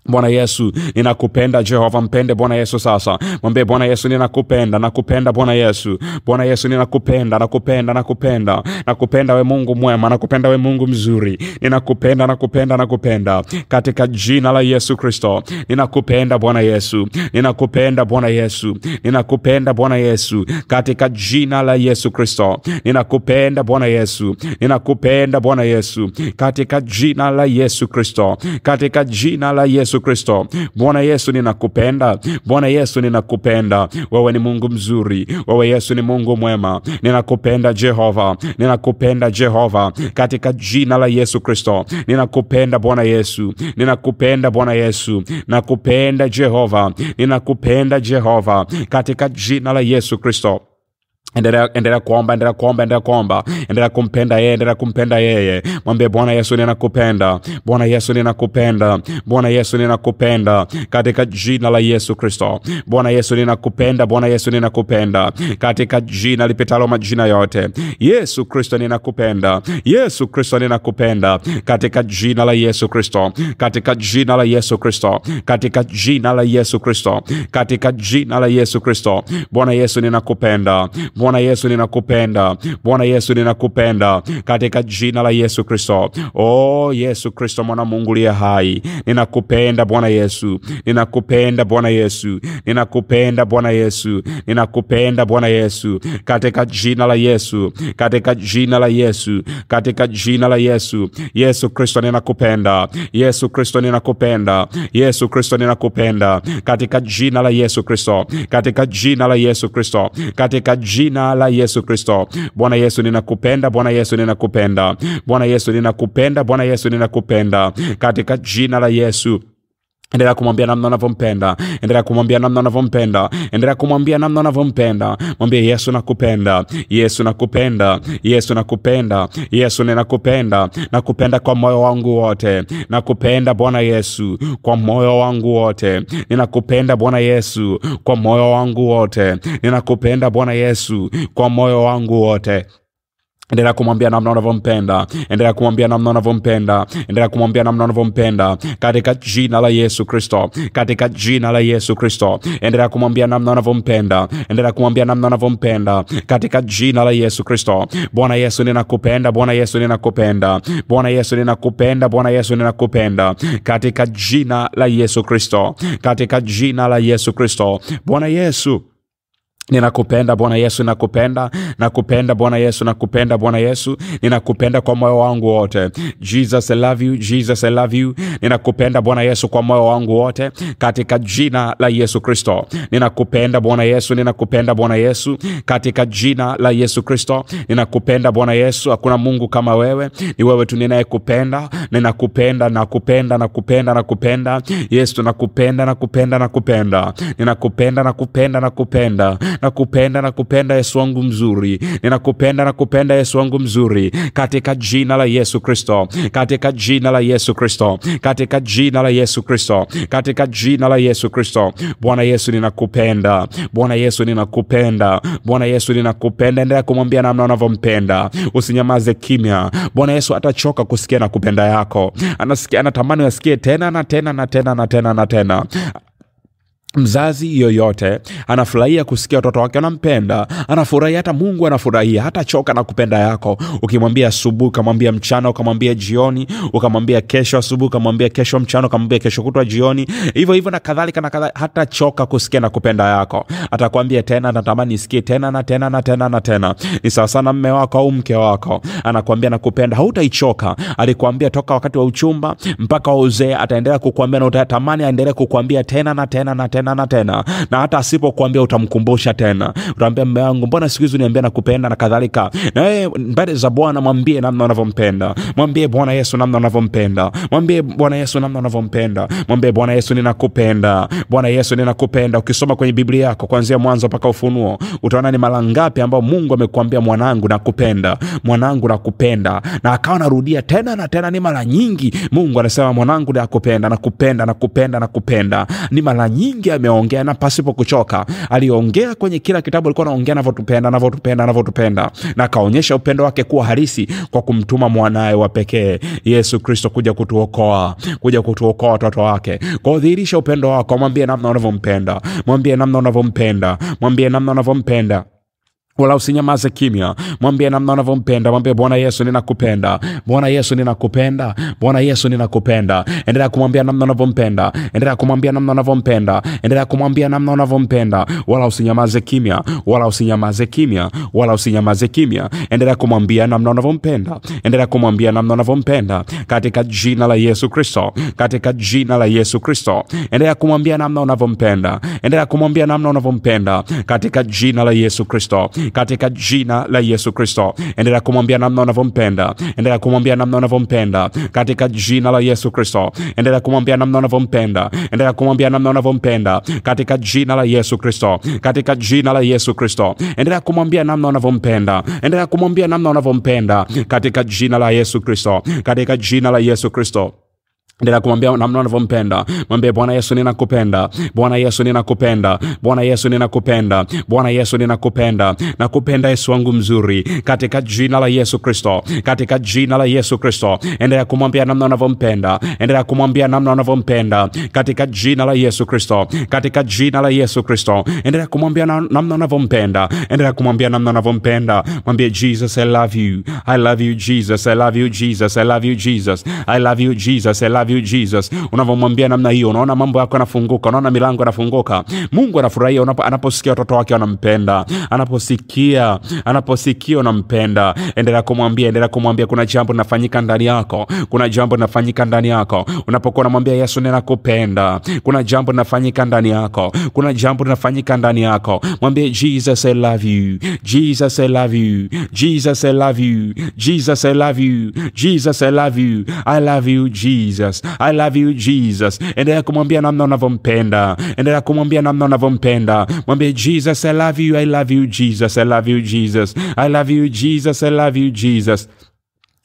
Bwana Yesu, ninakupenda Jehova. Mpende Bwana Yesu sasa, mwambie Bwana Yesu, ninakupenda, nakupenda Bwana Yesu. Bwana Yesu, ninakupenda, nakupenda, nakupenda, nakupenda we Mungu mwema, nakupenda we Mungu mzuri, ninakupenda, nakupenda, nakupenda katika jina la Yesu Kristo. Ninakupenda Bwana Yesu, ninakupenda Bwana Yesu, ninakupenda Bwana Yesu katika jina la Yesu Kristo. Ninakupenda Bwana Yesu, ninakupenda Bwana Yesu katika jina la Yesu Kristo, katika jina la Yesu Yesu Kristo. Bwana Yesu, ninakupenda. Bwana Yesu, ninakupenda. Wewe ni Mungu mzuri, wewe Yesu ni Mungu mwema. Ninakupenda Jehova, ninakupenda Jehova, katika jina la Yesu Kristo. Ninakupenda Bwana Yesu, ninakupenda Bwana Yesu, nakupenda Jehova, ninakupenda Jehova, katika jina la Yesu Kristo endelea kuomba endelea kuomba endelea kuomba endelea kumpenda yeye endelea kumpenda yeye mwambie bwana yesu ninakupenda bwana yesu ninakupenda bwana yesu ninakupenda katika jina la yesu kristo bwana yesu ninakupenda bwana yesu ninakupenda katika jina lipitalo majina yote yesu kristo ninakupenda yesu kristo ninakupenda katika jina la yesu kristo katika jina la yesu kristo katika jina la yesu kristo katika jina la yesu kristo bwana yesu ninakupenda bwana Bwana Yesu, ninakupenda. Bwana Yesu, ninakupenda katika jina la Yesu Kristo. O oh, Yesu Kristo mwana Mungu liye hai, ninakupenda Bwana Yesu, ninakupenda Bwana Yesu, ninakupenda Bwana Yesu, ninakupenda Bwana Yesu katika jina la Yesu, katika jina la Yesu, katika jina la Yesu. Yesu Kristo ninakupenda, Yesu Kristo ninakupenda, Yesu Kristo ninakupenda katika jina la Yesu Kristo, katika jina la Yesu Kristo, katika jina jina la yesu kristo bwana yesu ninakupenda bwana yesu ninakupenda bwana yesu ninakupenda bwana yesu ninakupenda katika jina la yesu Endelea kumwambia namna unavyompenda, endelea kumwambia namna unavyompenda, endelea kumwambia namna unavyompenda. Mwambie Yesu nakupenda, Yesu nakupenda, Yesu nakupenda, Yesu ninakupenda, nakupenda kwa moyo wangu wote, nakupenda Bwana Yesu kwa moyo wangu wote, ninakupenda Bwana Yesu kwa moyo wangu wote, ninakupenda Bwana Yesu kwa moyo wangu wote. Endelea kumwambia namna unavyompenda, endelea kumwambia namna unavyompenda, endelea kumwambia namna unavyompenda katika jina la Yesu Kristo, katika jina la Yesu Kristo. Endelea kumwambia namna unavyompenda, endelea kumwambia namna unavyompenda katika jina la Yesu Kristo. Bwana Yesu, ninakupenda. Bwana Yesu, ninakupenda. Bwana Yesu, ninakupenda. Bwana Yesu, ninakupenda katika jina la Yesu Kristo, katika jina la Yesu Kristo. Bwana Yesu Ninakupenda Bwana Yesu, ninakupenda, nakupenda Bwana Yesu, nakupenda Bwana Yesu, ninakupenda kwa moyo wangu wote. Jesus love you, Jesus love you. Ninakupenda Bwana Yesu kwa moyo wangu wote, katika jina la Yesu Kristo. Ninakupenda Bwana Yesu, ninakupenda Bwana Yesu, katika jina la Yesu Kristo. Ninakupenda Bwana Yesu, hakuna Mungu kama wewe, ni wewe tu ninayekupenda. Ninakupenda, nakupenda, nakupenda, nakupenda Yesu, nakupenda, nakupenda, nakupenda, ninakupenda, nakupenda, nakupenda nakupenda nakupenda yesu wangu mzuri ninakupenda nakupenda yesu wangu mzuri katika jina la yesu kristo katika jina la yesu kristo katika jina la yesu kristo katika jina la yesu kristo bwana yesu ninakupenda bwana yesu ninakupenda bwana yesu ninakupenda endelea kumwambia namna unavyompenda usinyamaze kimya bwana yesu atachoka kusikia na kupenda yako anasikia anatamani asikie tena na tena na tena na tena na tena mzazi yoyote anafurahia kusikia watoto wake anampenda anafurahia hata mungu anafurahia hata choka na kupenda yako ukimwambia asubuhi ukamwambia mchana ukamwambia jioni ukamwambia kesho asubuhi ukamwambia kesho mchana ukamwambia kesho kutwa jioni hivyo hivyo na kadhalika na kadhalika hata choka kusikia na kupenda yako atakwambia tena natamani isikie tena na tena na tena na tena ni sawa sana mme wako au mke wako anakwambia nakupenda hautaichoka alikwambia toka wakati wa uchumba mpaka wa uzee ataendelea kukuambia na utatamani aendelee kukwambia tena na tena na tena tena na tena, na hata asipokuambia utamkumbusha tena, utaambia mume wangu, mbona siku hizi uniambia nakupenda na kadhalika. Na wewe mbele za Bwana mwambie namna unavyompenda, mwambie Bwana Yesu namna unavyompenda, mwambie Bwana Yesu namna unavyompenda, mwambie Bwana Yesu ninakupenda, Bwana Yesu ninakupenda. Ukisoma kwenye Biblia yako kuanzia Mwanzo mpaka Ufunuo utaona ni mara ngapi ambao Mungu amekuambia mwanangu, nakupenda, mwanangu, nakupenda, na akawa narudia tena na tena. Ni mara nyingi Mungu anasema mwanangu, nakupenda, nakupenda, nakupenda, nakupenda, ni mara nyingi pia ameongea na pasipo kuchoka. Aliongea kwenye kila kitabu, alikuwa anaongea anavyotupenda, anavyotupenda, anavyotupenda, na akaonyesha upendo wake kuwa halisi kwa kumtuma mwanaye wa pekee Yesu Kristo kuja kutuokoa, kuja kutuokoa watoto wake. Kwa udhihirisha upendo wako, mwambie namna unavyompenda, mwambie namna unavyompenda, mwambie namna unavyompenda wala usinyamaze kimya mwambie namna unavyompenda mwambie bwana yesu ninakupenda bwana yesu ninakupenda bwana yesu ninakupenda endelea kumwambia namna unavyompenda endelea kumwambia namna unavyompenda endelea kumwambia namna unavyompenda wala usinyamaze kimya wala usinyamaze kimya wala usinyamaze kimya endelea kumwambia namna unavyompenda endelea kumwambia namna unavyompenda katika jina la yesu kristo katika jina la yesu kristo endelea kumwambia namna unavyompenda endelea kumwambia namna unavyompenda katika jina la yesu kristo katika jina la Yesu Kristo. Endelea kumwambia namna unavyompenda, endelea kumwambia namna unavyompenda katika jina la Yesu Kristo. Endelea kumwambia namna unavyompenda, endelea kumwambia namna unavyompenda katika jina la Yesu Kristo, katika jina la Yesu Kristo. Endelea kumwambia namna unavyompenda, endelea kumwambia namna unavyompenda katika jina la Yesu Kristo, katika jina la Yesu Kristo endelea kumwambia namna unavyompenda mwambie bwana yesu ninakupenda bwana yesu ninakupenda bwana yesu ninakupenda bwana yesu ninakupenda nakupenda yesu wangu mzuri katika jina la yesu kristo katika jina la yesu kristo endelea kumwambia namna unavyompenda endelea kumwambia namna unavyompenda katika jina la yesu kristo katika jina la yesu kristo endelea kumwambia namna unavyompenda endelea kumwambia namna unavyompenda mwambie jesus i love you i love you jesus i love you jesus i love you jesus i love you jesus i love love you jesus unavyomwambia namna hiyo unaona mambo yako yanafunguka unaona milango yanafunguka mungu anafurahia anaposikia watoto wake wanampenda anaposikia anaposikia unampenda endelea kumwambia endelea kumwambia kuna jambo linafanyika ndani yako kuna jambo linafanyika ndani yako unapokuwa unamwambia yesu ninakupenda kuna jambo linafanyika ndani yako kuna jambo linafanyika ndani yako mwambie jesus i love you jesus i love you jesus i love you jesus i love you jesus i love you i love you jesus Jesus. I love you Jesus. Endelea kumwambia namna unavyompenda, endelea kumwambia namna unavyompenda. Mwambie Jesus, I love you, I love you Jesus, I love you Jesus, I love you Jesus, I love you Jesus.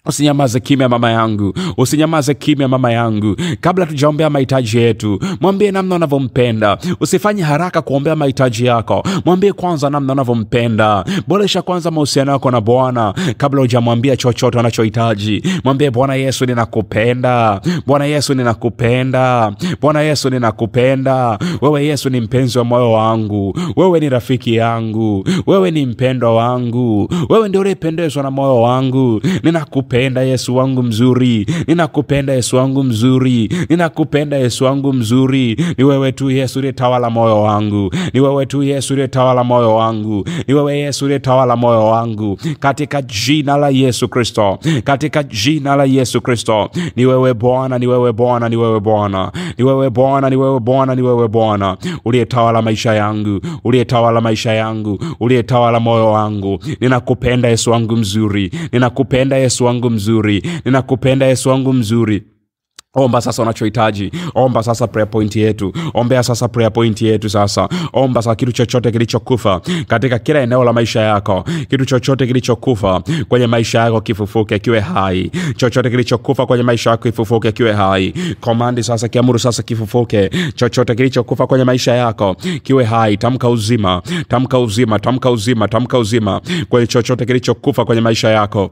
Usinyamaze kimya mama yangu, usinyamaze kimya mama yangu. Kabla tujaombea mahitaji yetu, mwambie namna unavyompenda. Usifanye haraka kuombea mahitaji yako, mwambie kwanza namna unavyompenda. Boresha kwanza mahusiano yako na Bwana kabla hujamwambia chochote unachohitaji. Mwambie Bwana Yesu, ninakupenda. Bwana Yesu, ninakupenda. Bwana Yesu, ninakupenda. Wewe Yesu ni mpenzi wa moyo wangu, wewe ni rafiki yangu, wewe ni mpendwa wangu, wewe ndio uliyependezwa na moyo wangu, ninakupenda ninakupenda Yesu wangu mzuri, ninakupenda Yesu wangu mzuri, ninakupenda Yesu wangu mzuri. Ni wewe tu Yesu uliyetawala moyo wangu, ni wewe tu Yesu uliyetawala moyo wangu, ni wewe Yesu uliyetawala moyo wangu, katika jina la Yesu Kristo, katika jina la Yesu Kristo. Ni wewe Bwana, ni wewe Bwana, ni wewe Bwana, ni wewe Bwana, ni wewe Bwana, ni wewe Bwana uliyetawala maisha yangu, uliyetawala maisha yangu, uliyetawala moyo wangu. Ninakupenda Yesu wangu mzuri, ninakupenda Yesu wangu wangu mzuri ninakupenda yesu wangu mzuri omba sasa unachohitaji omba sasa prayer point yetu ombea sasa prayer point yetu sasa omba sasa kitu chochote kilichokufa katika kila eneo la maisha yako kitu chochote kilichokufa kwenye maisha yako kifufuke kiwe hai chochote kilichokufa kwenye maisha yako kifufuke kiwe hai komandi sasa kiamuru sasa kifufuke chochote kilichokufa kwenye maisha yako kiwe hai tamka uzima tamka uzima tamka uzima tamka uzima kwenye chochote kilichokufa kwenye maisha yako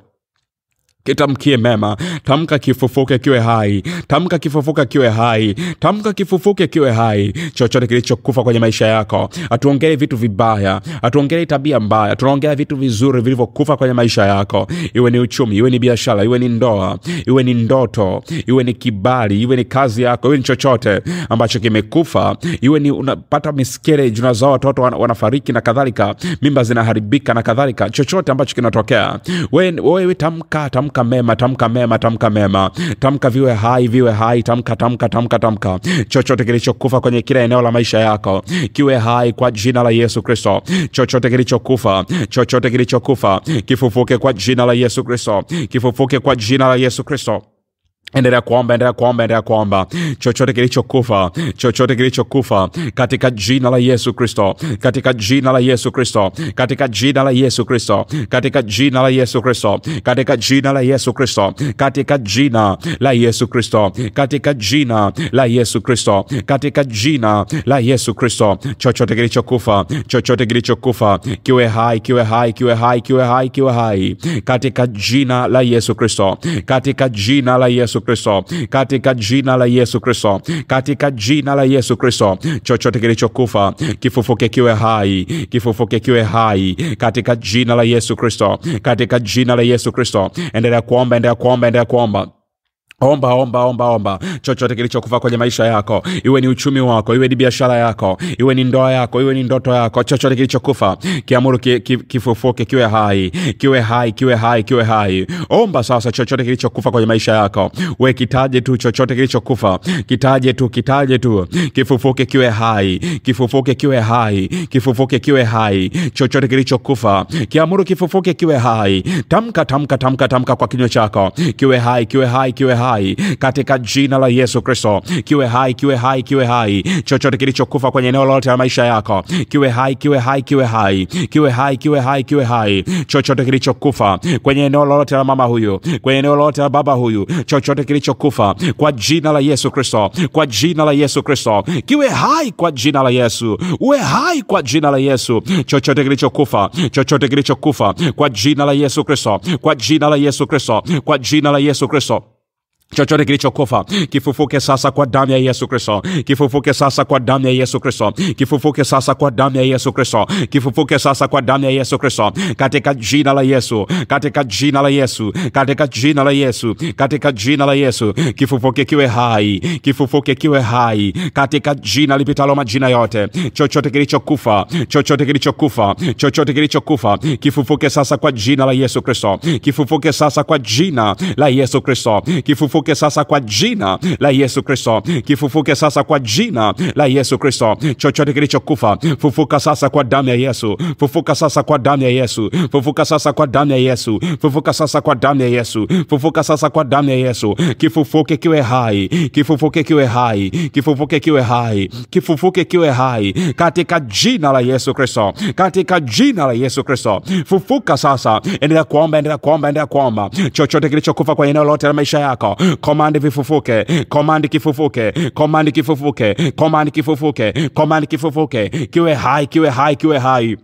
kitamkie mema, tamka kifufuke kiwe hai, tamka kifufuke kiwe hai, tamka kifufuke kiwe hai. Chochote kilichokufa kwenye maisha yako, atuongee vitu vibaya, atuongee tabia mbaya, tunaongea vitu vizuri vilivyokufa kwenye maisha yako, iwe ni uchumi, iwe ni biashara, iwe ni ndoa, iwe ni ndoto, iwe ni kibali, iwe ni kazi yako, iwe ni chochote ambacho kimekufa, iwe ni unapata miscarriage, unazaa watoto wanafariki na kadhalika, mimba zinaharibika na kadhalika, chochote ambacho kinatokea wewe tamka, tamka tamka mema, tamka mema, tamka mema, tamka viwe hai, viwe hai, tamka, tamka, tamka, tamka. Chochote kilichokufa kwenye kila eneo la maisha yako kiwe hai kwa jina la Yesu Kristo. Chochote kilichokufa, chochote kilichokufa kifufuke kwa jina la Yesu Kristo, kifufuke kwa jina la Yesu Kristo. Endelea kuomba, endelea kuomba, endelea kuomba chochote kilichokufa, chochote kilichokufa katika jina la Yesu Kristo, katika jina la Yesu Kristo, katika jina la Yesu Kristo, katika jina la Yesu Kristo, katika jina la Yesu Kristo, katika jina la Yesu Kristo, katika jina la Yesu Kristo, katika jina la Yesu Kristo, chochote kilichokufa, chochote kilichokufa kiwe hai, kiwe hai, kiwe hai, kiwe hai, kiwe hai katika jina la Yesu Kristo, katika jina la Yesu Yesu Kristo, katika jina la Yesu Kristo, katika jina la Yesu Kristo, chochote kilichokufa kifufuke kiwe hai, kifufuke kiwe hai katika jina la Yesu Kristo, katika jina la Yesu Kristo. Endelea kuomba, endelea kuomba, endelea kuomba. Omba, omba, omba, omba chochote kilichokufa kwenye maisha yako, iwe ni uchumi wako, iwe ni biashara yako, iwe ni ndoa yako, iwe ni ndoto yako, chochote kilichokufa kiamuru ki, ki, kifufuke, kiwe hai, kiwe hai, kiwe hai, kiwe hai. Omba sasa chochote kilichokufa kwenye maisha yako, we kitaje tu, chochote kilichokufa kitaje tu, kitaje tu, kifufuke, kiwe hai, kifufuke, kiwe hai, kifufuke, kiwe hai. Chochote kilichokufa kiamuru kifufuke, kiwe hai. Tamka, tamka, tamka, tamka kwa kinywa chako, kiwe hai, kiwe hai, kiwe hai hai katika jina la Yesu Kristo. Kiwe hai, kiwe hai, kiwe hai. Chochote kilichokufa kwenye eneo lolote la maisha yako, kiwe hai, kiwe hai, kiwe hai, kiwe hai, kiwe hai, kiwe hai. Chochote kilichokufa kwenye eneo lolote la mama huyu, kwenye eneo lolote la baba huyu, chochote kilichokufa kwa jina la Yesu Kristo, kwa jina la Yesu Kristo, kiwe hai kwa jina la Yesu, uwe hai kwa jina la Yesu. Chochote kilichokufa, chochote kilichokufa kwa jina la Yesu Kristo, kwa jina la Yesu Kristo, kwa jina la Yesu Kristo chochote kilichokufa kifufuke sasa kwa damu ya yesu kristo kifufuke sasa kwa damu ya yesu kristo kifufuke sasa kwa damu ya yesu kristo kifufuke sasa kwa damu ya yesu kristo katika jina la yesu katika jina la yesu katika jina la yesu katika jina la yesu kifufuke kiwe hai kifufuke kiwe hai katika jina lipitalo majina yote chochote kilichokufa chochote kilichokufa chochote kilichokufa kifufuke sasa kwa jina la yesu kristo kifufuke sasa kwa jina la yesu kristo kifufuke kifufuke sasa kwa jina la Yesu Kristo, kifufuke sasa kwa jina la Yesu Kristo. Chochote kilichokufa fufuka sasa kwa damu ya Yesu, fufuka sasa kwa damu ya Yesu, fufuka sasa kwa damu ya Yesu, fufuka sasa kwa damu ya Yesu, fufuka sasa kwa damu ya Yesu. Kifufuke kiwe hai, kifufuke kiwe hai, kifufuke kiwe hai, kifufuke kiwe hai katika jina la Yesu Kristo, katika jina la Yesu Kristo. Fufuka sasa, endelea kuomba, endelea kuomba, endelea kuomba. Chochote kilichokufa kwa eneo lote la maisha yako command vifufuke, command kifufuke, command kifufuke, command kifufuke, command kifufuke, kiwe hai, kiwe hai, kiwe hai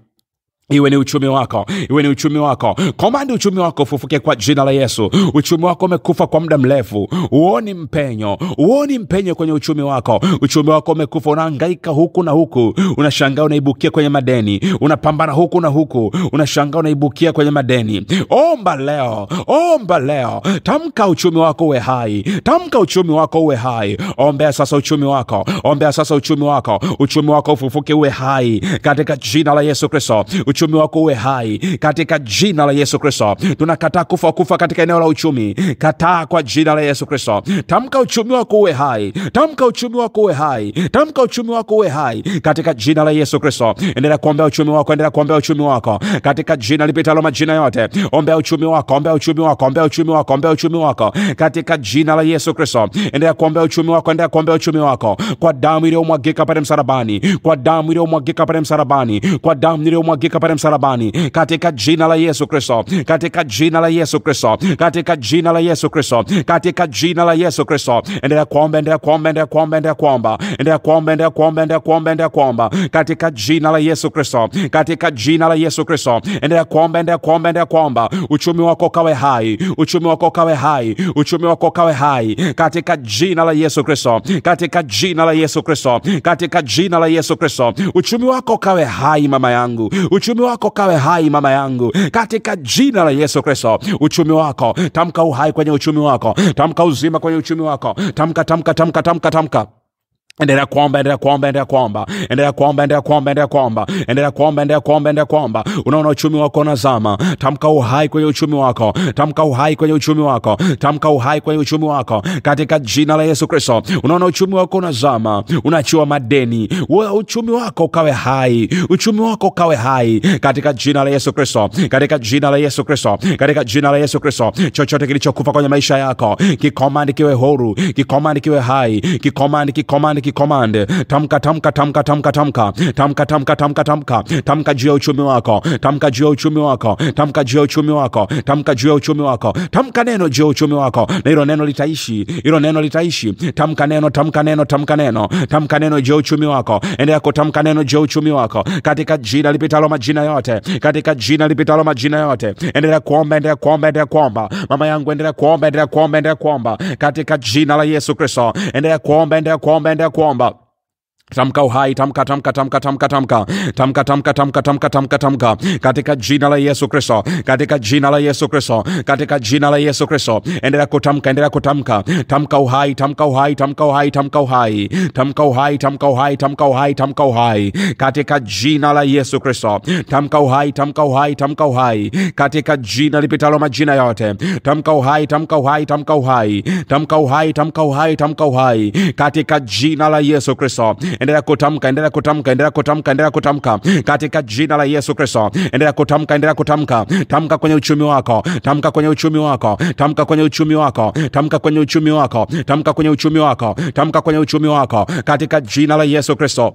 iwe ni uchumi wako, iwe ni uchumi wako. Komandi uchumi wako ufufuke kwa jina la Yesu. Uchumi wako umekufa kwa muda mrefu, uoni mpenyo, uoni mpenyo kwenye uchumi wako. Uchumi wako umekufa, unaangaika huku na huku, unashangaa unaibukia kwenye madeni, unapambana huku na huku, unashangaa unaibukia kwenye madeni. Omba leo, omba leo, tamka uchumi wako uwe hai, tamka uchumi wako uwe hai. Ombea sasa uchumi wako, ombea sasa uchumi wako, uchumi wako ufufuke uwe hai katika jina la Yesu Kristo uchumi wako uwe hai katika jina la Yesu Kristo. Tunakataa kufa kufa katika eneo la uchumi, kataa kwa jina la Yesu Kristo. Tamka uchumi wako uwe hai, tamka uchumi wako uwe hai, tamka uchumi wako uwe hai katika jina la Yesu Kristo. Endelea kuombea uchumi wako, endelea kuombea uchumi wako katika jina lipitalo majina yote. Ombea uchumi wako, ombea uchumi wako, ombea uchumi wako, ombea uchumi wako katika jina la Yesu Kristo. Endelea kuombea uchumi wako, endelea kuombea uchumi wako kwa damu iliyomwagika pale msalabani, kwa damu iliyomwagika pale msalabani, kwa damu iliyomwagika pale msalabani, katika jina la Yesu Kristo, katika jina la Yesu Kristo, katika jina la Yesu Kristo, katika jina la Yesu Kristo. Endelea kuomba, endelea kuomba, endelea kuomba, endelea kuomba, endelea kuomba, endelea kuomba, endelea kuomba, endelea kuomba, katika jina la Yesu Kristo, katika jina la Yesu Kristo. Endelea kuomba, endelea kuomba, endelea kuomba, uchumi wako kawe hai, uchumi wako kawe hai, uchumi wako kawe hai, katika jina la Yesu Kristo, katika jina la Yesu Kristo, katika jina la Yesu Kristo. Uchumi wako kawe hai, mama yangu, uchumi uchumi wako kawe hai, mama yangu, katika jina la Yesu Kristo. Uchumi wako tamka uhai kwenye uchumi wako, tamka uzima kwenye uchumi wako, tamka tamka tamka tamka tamka Endelea kuomba, endelea kuomba, endelea kuomba, endelea kuomba, endelea kuomba, endelea kuomba, endelea kuomba, endelea kuomba, endelea kuomba. Unaona uchumi wako unazama, tamka uhai kwenye uchumi wako, tamka uhai kwenye uchumi wako, tamka uhai kwenye uchumi wako katika jina la Yesu Kristo. Unaona uchumi wako unazama, unaachiwa madeni, wewe uchumi wako ukawe hai, uchumi wako ukawe hai katika jina la Yesu Kristo, katika jina la Yesu Kristo, katika jina la Yesu Kristo. Chochote kilichokufa kwenye maisha yako, kikomandi kiwe huru, kikomandi kiwe hai, kikomandi, kikomandi kikommand. Tamka, tamka, tamka, tamka, tamka, tamka, tamka, tamka, tamka, tamka juu ya uchumi wako, tamka juu ya uchumi wako, tamka juu ya uchumi wako, tamka juu ya uchumi wako, tamka neno juu ya uchumi wako, na hilo neno litaishi, hilo neno litaishi. Tamka neno, tamka neno, tamka neno, tamka neno juu ya uchumi wako, endelea kutamka neno juu ya uchumi wako, katika jina lipitalo majina yote, katika jina lipitalo majina yote. Endelea kuomba, endelea kuomba, endelea kuomba, mama yangu, endelea kuomba, endelea kuomba, endelea kuomba katika jina la Yesu Kristo, endelea kuomba, endelea kuomba, endelea kuomba Tamka uhai, tamka tamka tamka tamka tamka tamka tamka tamka tamka tamka tamka, katika jina la Yesu Kristo, katika jina la Yesu Kristo, katika jina la Yesu Kristo. Endelea kutamka, endelea kutamka, tamka uhai, tamka uhai, tamka uhai, tamka uhai, tamka uhai, tamka uhai, tamka uhai, tamka uhai, katika jina la Yesu Kristo. Tamka uhai, tamka uhai, tamka uhai, katika jina lipitalo majina yote. Tamka uhai, tamka uhai, tamka uhai, tamka uhai, tamka uhai, tamka uhai, katika jina la Yesu Kristo endelea kutamka, endelea kutamka, endelea kutamka, endelea kutamka katika jina la Yesu Kristo. Endelea kutamka, endelea kutamka, tamka kwenye uchumi wako, tamka kwenye uchumi wako, tamka kwenye uchumi wako, tamka kwenye uchumi wako, tamka kwenye uchumi wako, tamka kwenye uchumi wako katika jina la Yesu Kristo.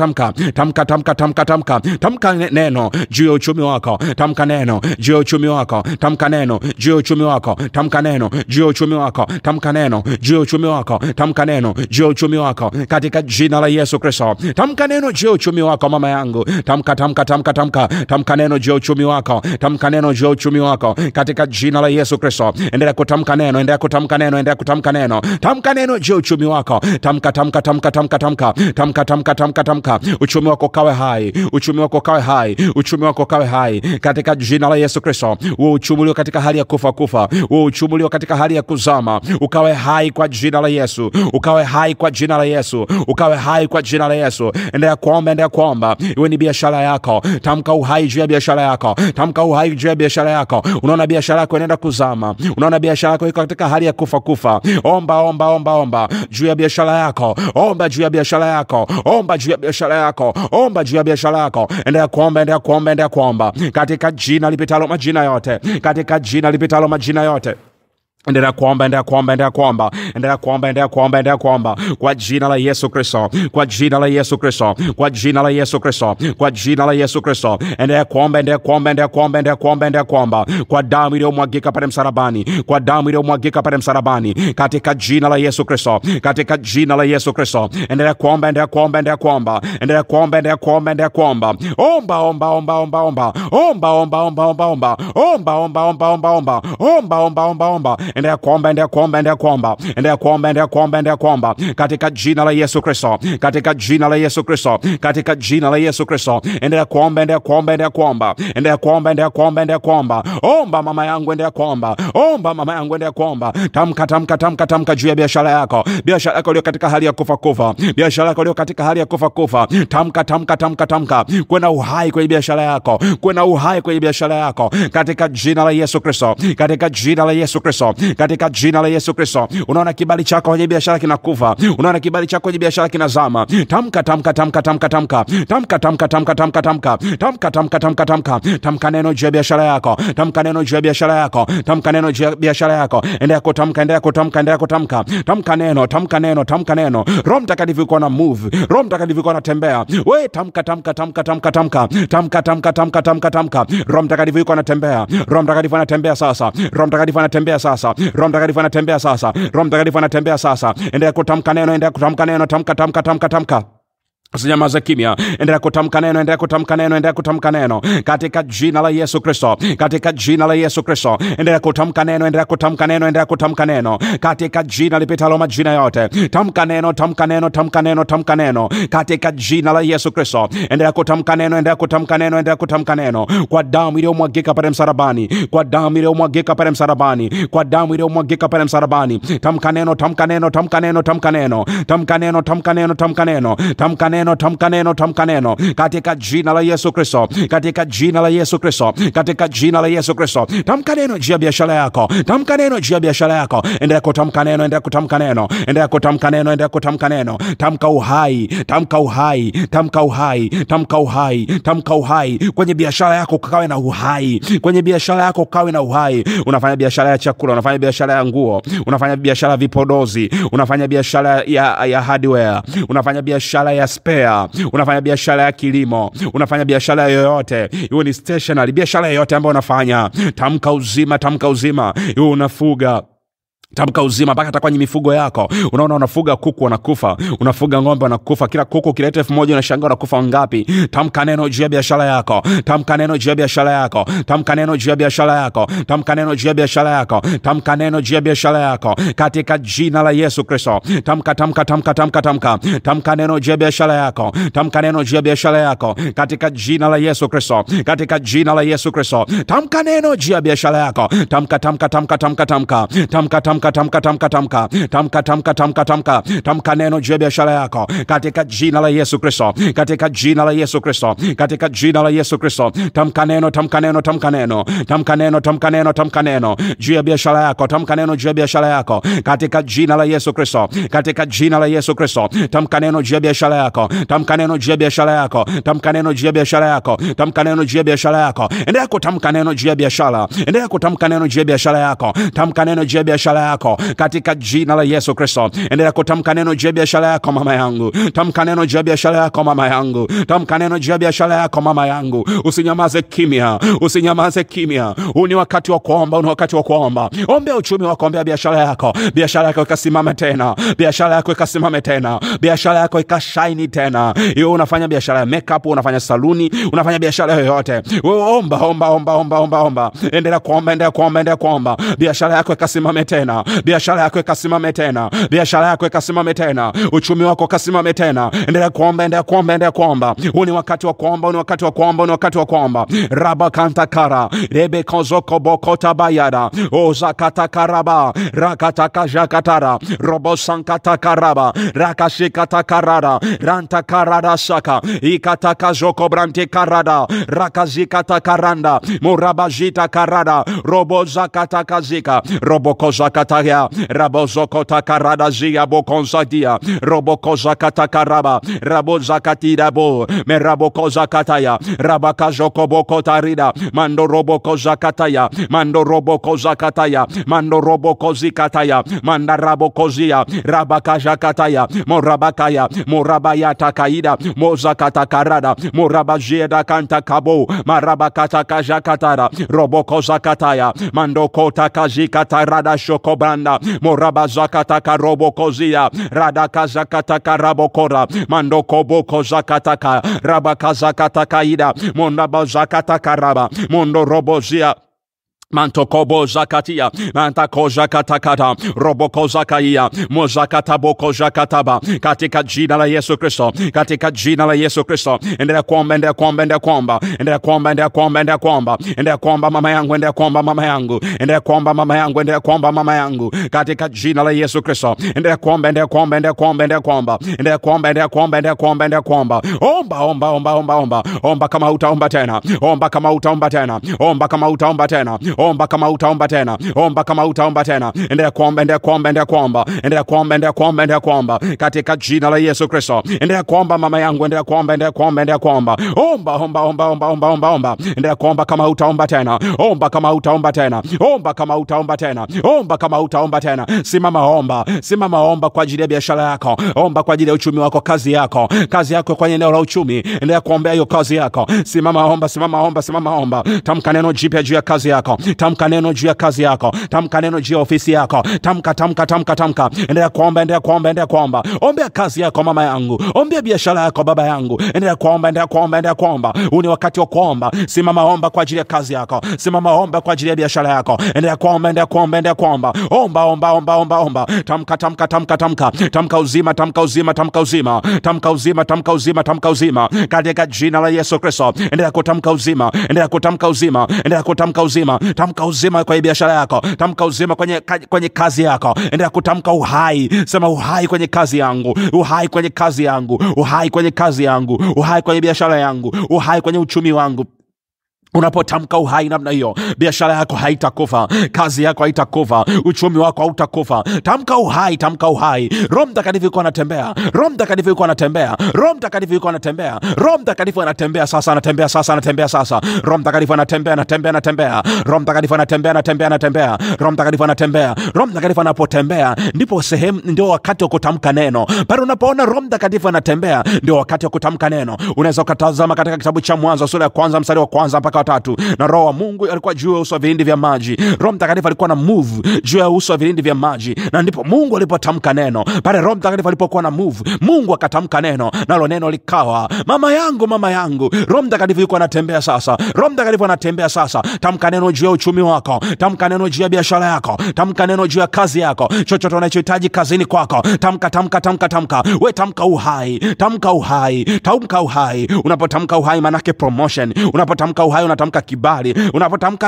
tamka tamka tamka tamka tamka tamka neno juu ya uchumi wako tamka neno juu ya uchumi wako tamka neno juu ya uchumi wako tamka neno juu ya uchumi wako tamka neno juu ya uchumi wako tamka neno juu ya uchumi wako katika jina la Yesu Kristo tamka neno juu ya uchumi wako mama yangu tamka tamka tamka tamka tamka neno juu ya uchumi wako tamka neno juu ya uchumi wako katika jina la Yesu Kristo endelea kutamka neno endelea kutamka neno endelea kutamka neno tamka neno juu ya uchumi wako tamka tamka tamka tamka tamka tamka tamka tamka tamka kuinuka, uchumi wako kawe hai, uchumi wako kawe hai, uchumi wako kawe hai katika jina la Yesu Kristo. Huo uchumi ulio katika hali ya kufa kufa, huo uchumi ulio katika hali ya kuzama, ukawe hai kwa jina la Yesu, ukawe hai kwa jina la Yesu, ukawe hai kwa jina la Yesu. Endelea kuomba, endelea kuomba, iwe ni biashara yako. Tamka uhai juu ya biashara yako, tamka uhai juu ya biashara yako. Unaona biashara yako inaenda kuzama, unaona biashara yako iko katika hali ya kufa kufa, omba omba omba omba juu ya biashara yako, omba juu ya biashara yako, omba juu ya biashara biashara yako, omba juu ya biashara yako, endelea kuomba, endelea kuomba, endelea kuomba katika jina lipitalo majina yote, katika jina lipitalo majina yote. Endelea kuomba, endelea kuomba, endelea kuomba, endelea kuomba, endelea kuomba, endelea kuomba kwa jina la Yesu Kristo, kwa jina la Yesu Kristo, kwa jina la Yesu Kristo, kwa jina la Yesu Kristo. Endelea kuomba, endelea kuomba, endelea kuomba, endelea kuomba, endelea kuomba kwa damu iliyomwagika pale msalabani, kwa damu iliyomwagika pale msalabani, katika jina la Yesu Kristo, katika jina la Yesu Kristo. Endelea kuomba, endelea kuomba, endelea kuomba, endelea kuomba, endelea kuomba, endelea kuomba. Omba, omba, omba, omba, omba, omba, omba, omba, omba, omba, omba, omba, omba, omba, omba, omba, omba endelea kuomba, endelea kuomba, endelea kuomba, endelea kuomba, endelea kuomba, endelea kuomba katika jina la Yesu Kristo, katika jina la Yesu Kristo, katika jina la Yesu Kristo. Endelea kuomba, endelea kuomba, endelea kuomba, endelea kuomba, endelea kuomba, endelea kuomba. Omba mama yangu, endelea kuomba, omba mama yangu, endelea kuomba. Tamka, tamka, tamka, tamka juu ya biashara yako, biashara yako iliyo katika hali ya kufa kufa, biashara yako iliyo katika hali ya kufa kufa. Tamka, tamka, tamka, tamka, kuwe uhai kwenye biashara yako, kuwe uhai kwenye biashara yako, katika jina la Yesu Kristo, katika jina la Yesu Kristo katika jina la Yesu Kristo. Unaona kibali chako kwenye biashara kinakufa, unaona kibali chako kwenye biashara kinazama. Tamka, tamka, tamka, tamka, tamka, tamka, tamka, tamka, tamka, tamka, tamka, tamka, tamka, tamka, tamka neno juu ya biashara yako, tamka neno juu ya biashara yako, tamka neno juu ya biashara yako. Endelea kutamka, endelea kutamka, endelea kutamka, tamka neno, tamka neno, tamka neno. Roho Mtakatifu yuko na move, Roho Mtakatifu yuko anatembea. We tamka, tamka, tamka, tamka, tamka, tamka, tamka, tamka, tamka, tamka. Roho Mtakatifu yuko anatembea, Roho Mtakatifu anatembea sasa, Roho Mtakatifu anatembea sasa roho mtakatifu anatembea sasa roho mtakatifu anatembea sasa endelea kutamka neno endelea kutamka neno tamka tamka tamka tamka Sinyamaza kimya, endelea kutamka neno, endelea kutamka neno, endelea kutamka neno katika jina la Yesu Kristo, katika jina la Yesu Kristo, endelea kutamka neno, endelea kutamka neno, endelea kutamka neno katika jina lipitalo majina yote. Tamka neno, tamka neno, tamka neno, tamka neno katika jina la Yesu Kristo, endelea kutamka neno, endelea kutamka neno, endelea kutamka neno kwa damu iliyomwagika pale msalabani, kwa damu iliyomwagika pale msalabani, kwa damu iliyomwagika pale msalabani. Tamka neno, tamka neno, tamka neno, tamka neno, tamka neno, tamka neno, tamka neno, tamka neno neno tamka neno tamka neno katika jina la yesu kristo katika jina la yesu kristo katika jina la yesu kristo tamka neno juu ya biashara yako tamka neno juu ya biashara yako endelea kutamka neno endelea kutamka neno endelea kutamka neno endelea kutamka neno tamka uhai tamka uhai tamka uhai tamka uhai tamka uhai kwenye biashara yako kukawe na uhai kwenye biashara yako kukawe na uhai unafanya biashara ya chakula unafanya biashara ya nguo unafanya biashara ya vipodozi unafanya biashara ya, ya hardware unafanya biashara ya space unapea, unafanya biashara ya kilimo, unafanya biashara yoyote, iwe ni stationary, biashara yoyote ambayo unafanya, tamka uzima, tamka uzima, iwe unafuga Tamka uzima mpaka hata kwenye mifugo yako. Unaona, unafuga kuku wanakufa, unafuga ng'ombe wanakufa. Kila kuku ukileta elfu moja unashangaa unakufa wangapi? Tamka neno juu ya biashara yako, tamka neno juu ya biashara yako, tamka neno juu ya biashara yako, tamka neno juu ya biashara yako, tamka neno juu ya biashara yako katika jina la Yesu Kristo. Tamka, tamka, tamka, tamka, tamka, tamka neno juu ya biashara yako, tamka neno juu ya biashara yako katika jina la Yesu Kristo, katika jina la Yesu Kristo. Tamka neno juu ya biashara yako, tamka, tamka, tamka, tamka, tamka, tamka, tamka Tamka, tamka, tamka, tamka, tamka, tamka, tamka, tamka, tamka neno juu ya biashara yako katika jina la Yesu Kristo, katika jina la Yesu Kristo, katika jina la Yesu Kristo. Tamka neno, tamka neno, tamka neno, tamka neno, tamka neno, tamka neno juu ya biashara yako, tamka neno juu ya biashara yako katika jina la Yesu Kristo, katika jina la Yesu Kristo. Tamka neno juu ya biashara yako, tamka neno juu ya biashara yako, tamka neno juu ya biashara yako, tamka neno juu ya biashara yako. Endelea kutamka neno juu ya biashara, endelea kutamka neno juu ya biashara yako, tamka neno juu ya biashara yako katika jina la Yesu Kristo. Endelea kutamka neno juu ya biashara yako mama yangu, tamka neno juu ya biashara yako mama yangu, tamka neno juu ya biashara yako mama yangu. Usinyamaze kimya, usinyamaze kimya. Huu ni wakati wa kuomba, ni wakati wa kuomba. Ombea uchumi wako, ombea biashara yako, biashara yako ikasimame tena, biashara yako ikasimame tena, biashara yako ikashaini tena. Iwe unafanya biashara ya makeup, unafanya saluni, unafanya biashara yoyote, wewe omba, omba, omba, omba, omba, omba. Endelea kuomba, endelea kuomba, endelea kuomba, biashara yako ikasimame tena biashara yako ikasimame tena, biashara yako ikasimame tena, uchumi wako kasimame tena. Endelea kuomba, endelea kuomba, endelea kuomba. Huu ni wakati wa kuomba, huu ni wakati wa kuomba, huu ni wakati wa kuomba. raba kanta kara rebe kozoko bokota bayada oza kata karaba rakata kajakatara robo sankata karaba rakashikata karara ranta karara saka ikata kazoko brante karada rakazikata karanda murabajita karada robo zakata kazika robo kozakata kataya rabozokota karadazia bokonzadia robokoza katakaraba rabozakatirabo merabokoza kataya rabakazokobokotarida mando robokoza kataya mando robokoza kataya mando robokozi kataya manda rabokozia rabakaja kataya morabakaya morabaya takaida mozakatakarada morabazieda kanta kabo marabakatakaja katara robokoza kataya mando kota kajikatarada shoko kobranda moraba zakata karobo kozia radaka zakata karabo kora mando kobo kozakata ka rabaka zakata kaida mondaba mondo robozia mantokobo zakatia mantako zakatakata roboko zakaia mozakataboko zakataba katika jina la yesu kristo katika jina la yesu kristo endelea kuomba endelea kuomba endelea kuomba endelea kuomba endelea kuomba endelea kuomba endelea kuomba mama yangu endelea kuomba mama yangu endelea kuomba mama yangu endelea kuomba mama yangu katika jina la yesu kristo endelea kuomba endelea kuomba endelea kuomba endelea kuomba endelea kuomba endelea kuomba endelea kuomba endelea kuomba omba omba omba omba omba omba kama utaomba tena omba kama utaomba tena omba kama utaomba tena omba kama utaomba tena, omba kama utaomba tena, endelea kuomba, endelea kuomba, endelea kuomba, endelea kuomba, endelea kuomba, endelea kuomba katika jina la Yesu Kristo. Endelea kuomba mama yangu, endelea kuomba, endelea kuomba, endelea kuomba, omba, omba, omba, omba, omba, omba, omba, endelea kuomba kama utaomba tena, omba kama utaomba tena, omba kama utaomba tena, omba kama utaomba tena. Simama omba, simama omba kwa ajili ya biashara yako, omba kwa ajili ya uchumi wako, kazi yako, kazi yako kwenye eneo la uchumi, endelea kuombea hiyo kazi yako. Simama omba, simama omba, simama omba, tamka neno jipya juu ya kazi yako, Tamka neno juu ya kazi yako, tamka neno juu ya ofisi yako, tamka tamka tamka tamka. Endelea kuomba, endelea kuomba, endelea kuomba. Ombea kazi yako mama yangu, ombea biashara yako baba yangu. Endelea kuomba, endelea kuomba, endelea kuomba. Huu ni wakati wa kuomba. Simama omba kwa ajili ya kazi yako, simama omba kwa ajili ya biashara yako. Endelea kuomba, endelea kuomba, endelea kuomba. Omba omba omba omba omba. Tamka tamka tamka tamka tamka uzima, tamka uzima, tamka uzima, tamka uzima, tamka uzima, tamka uzima katika jina la Yesu Kristo. Endelea kutamka uzima, endelea kutamka uzima, endelea kutamka uzima. Tamka uzima kwenye biashara yako, tamka uzima kwenye, kwenye kazi yako. Endelea kutamka uhai, sema uhai kwenye kazi yangu, uhai kwenye kazi yangu, uhai kwenye kazi yangu, uhai kwenye biashara yangu, uhai kwenye uchumi wangu. Unapotamka uhai namna hiyo, biashara yako haitakufa, kazi yako haitakufa, uchumi wako hautakufa. Tamka uhai, tamka uhai. Roho Mtakatifu yuko anatembea, Roho Mtakatifu yuko anatembea, Roho Mtakatifu yuko anatembea, Roho Mtakatifu anatembea sasa, anatembea sasa, anatembea sasa. Roho Mtakatifu anatembea, anatembea, anatembea. Roho Mtakatifu anatembea, anatembea, anatembea. Roho Mtakatifu anatembea. Roho Mtakatifu anapotembea, ndipo sehemu, ndio wakati wa kutamka neno. Bado unapoona Roho Mtakatifu anatembea, ndio wakati wa kutamka neno. Unaweza ukatazama katika kitabu cha Mwanzo sura ya kwanza mstari wa kwanza mpaka watatu, na Roho wa Mungu alikuwa juu ya uso wa vilindi vya maji. Roho Mtakatifu alikuwa na move juu ya uso wa vilindi vya maji, na ndipo Mungu alipotamka neno. Pale Roho Mtakatifu alipokuwa na move, Mungu akatamka neno, nalo neno likawa. Mama yangu, mama yangu, Roho Mtakatifu yuko anatembea sasa. Roho Mtakatifu anatembea sasa. Tamka neno juu ya uchumi wako, tamka neno juu ya biashara yako, tamka neno juu ya kazi yako, chochote unachohitaji kazini kwako. Tamka, tamka, tamka, tamka. We tamka uhai, tamka uhai, tamka uhai. Unapotamka uhai, maanake promotion. Unapotamka uhai unatamka kibali, unapotamka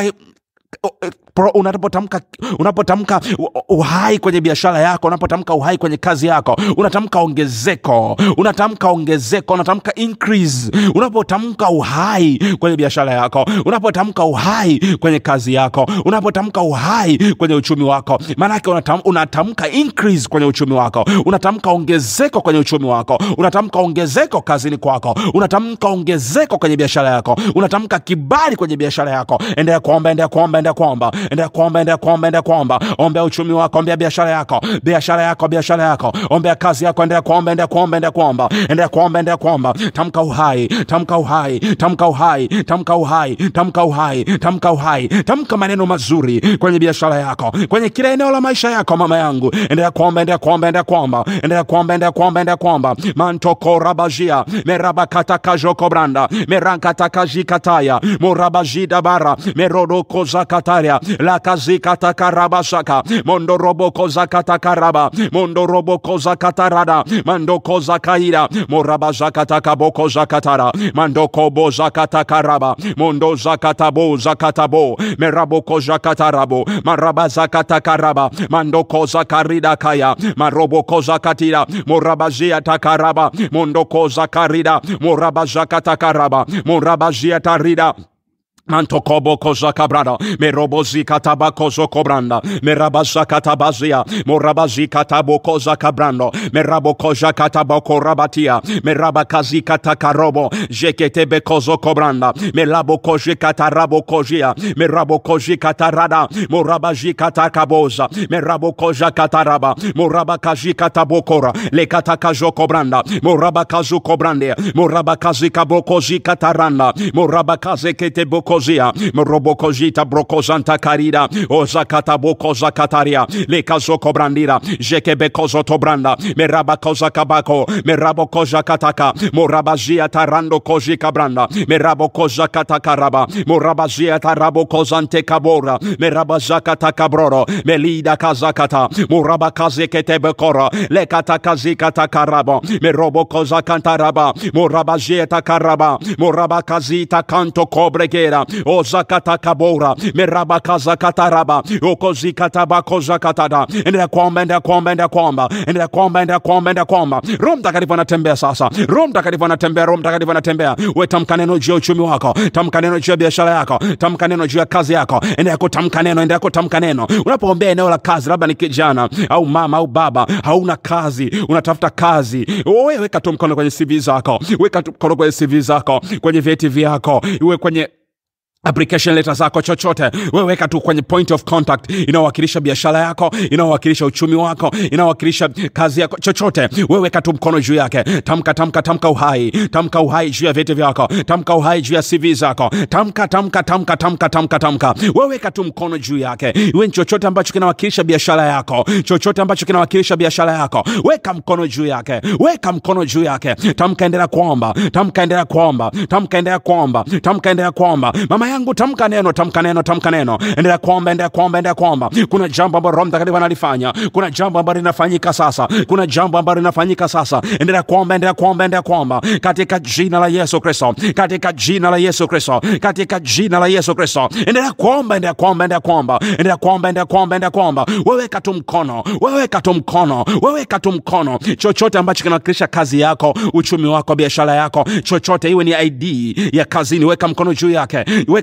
Oh, eh, unapotamka unapotamka uhai kwenye biashara yako, unapotamka uhai kwenye kazi yako, unatamka ongezeko, unatamka ongezeko, unatamka increase. Unapotamka uhai kwenye biashara yako, unapotamka uhai kwenye kazi yako, unapotamka uhai kwenye uchumi wako, maanake unatamka, unatamka increase kwenye uchumi wako, unatamka ongezeko kwenye uchumi wako, unatamka ongezeko kazini kwako, unatamka ongezeko kwenye biashara yako, unatamka kibali kwenye biashara yako. Endelea kuomba, endelea kuomba enda kuomba, enda kuomba, enda kuomba, enda kuomba. Ombea uchumi wako, ombea biashara yako, biashara yako, biashara yako, ombea kazi yako, enda kuomba, enda kuomba, enda kuomba, enda kuomba, enda kuomba. Tamka uhai, tamka uhai, tamka uhai, tamka uhai, tamka uhai, tamka uhai, tamka maneno mazuri kwenye biashara yako, kwenye kila eneo la maisha yako. Mama yangu, enda kuomba, enda kuomba, enda kuomba, enda kuomba, enda kuomba, enda kuomba. Mantoko rabajia meraba kataka joko meranka takajikataya morabajida bara merodoko zaka kataria la kazikata karabashaka mondo robo koza kata karaba mondo robo koza katarada mando koza kaira moraba zakata kaboko zakatara mando kobo zakata karaba mondo zakata bo zakata bo merabo koza katarabo maraba zakata karaba mando koza karida kaya marobo koza katira moraba zia takaraba mondo koza karida moraba zakata karaba moraba zia tarida Mantokobo kozakabrada, merobozi kataba kozo kobranda, merabaza katabazia, morabazi katabo koza kabrando, merabo koza katabo korabatia, meraba kazi katakarobo, jeketebe kozo kobranda, melabo koje katarabo kojia, merabo koje katarada, morabaji katakaboza, merabo koja kataraba, moraba kaji katabokora, le katakajo kobranda, moraba kazu kobrande, moraba kazi kabokozi kataranda, moraba kaze keteboko brokozia robokozita brokozanta karida ozakata bokoza kataria lekazo kobrandira jekebe kozo tobranda meraba koza kabako merabo koza kataka morabazia tarando kozi kabranda merabo koza katakaraba morabazia tarabo kozante kabora merabazakata kabroro melida kazakata moraba kazekete bekoro lekata kazikata karabo merobo koza kantaraba morabazia takaraba moraba kazita kobregera Zakata, O Zakata Kabora, Merabaka Zakataraba, Okozikataba Kozakatada, endelea kuomba, endelea kuomba, endelea kuomba, endelea kuomba, endelea kuomba, endelea kuomba. Roho Mtakatifu anatembea sasa, Roho Mtakatifu anatembea, Roho Mtakatifu anatembea. We tamka neno juu ya uchumi wako, tamka neno juu ya biashara yako, tamka neno juu ya kazi yako, endelea kutamka neno, endelea kutamka neno. Unapoombea eneo la kazi, labda ni kijana au mama au baba, hauna kazi, unatafuta kazi, wewe weka tu mkono kwenye CV zako, weka tu mkono kwenye CV zako, kwenye vyeti vyako, iwe kwenye application letter zako chochote weweka tu kwenye point of contact inaowakilisha biashara yako inaowakilisha uchumi wako inaowakilisha kazi yako chochote weweka tu mkono juu yake tamka tamka tamka uhai tamka uhai juu ya vyeti vyako tamka uhai juu ya cv zako tamka tamka tamka tamka tamka tamka weweka tu mkono juu yake iwe chochote ambacho kinawakilisha biashara yako chochote ambacho kinawakilisha biashara yako weka mkono juu yake weka mkono juu yake tamka endelea kuomba tamka endelea kuomba tamka endelea kuomba tamka endelea kuomba mama yangu tamka neno tamka neno tamka neno endelea kuomba endelea kuomba endelea kuomba kuna jambo ambalo roho mtakatifu analifanya kuna jambo ambalo linafanyika sasa kuna jambo ambalo linafanyika sasa endelea kuomba endelea kuomba endelea kuomba katika jina la yesu kristo katika jina la yesu kristo katika jina la yesu kristo endelea kuomba endelea kuomba endelea kuomba endelea kuomba endelea kuomba endelea kuomba wewe tu mkono wewe tu mkono wewe tu mkono chochote ambacho kinawakilisha kazi yako uchumi wako biashara yako chochote iwe ni id ya kazini weka mkono juu yake weka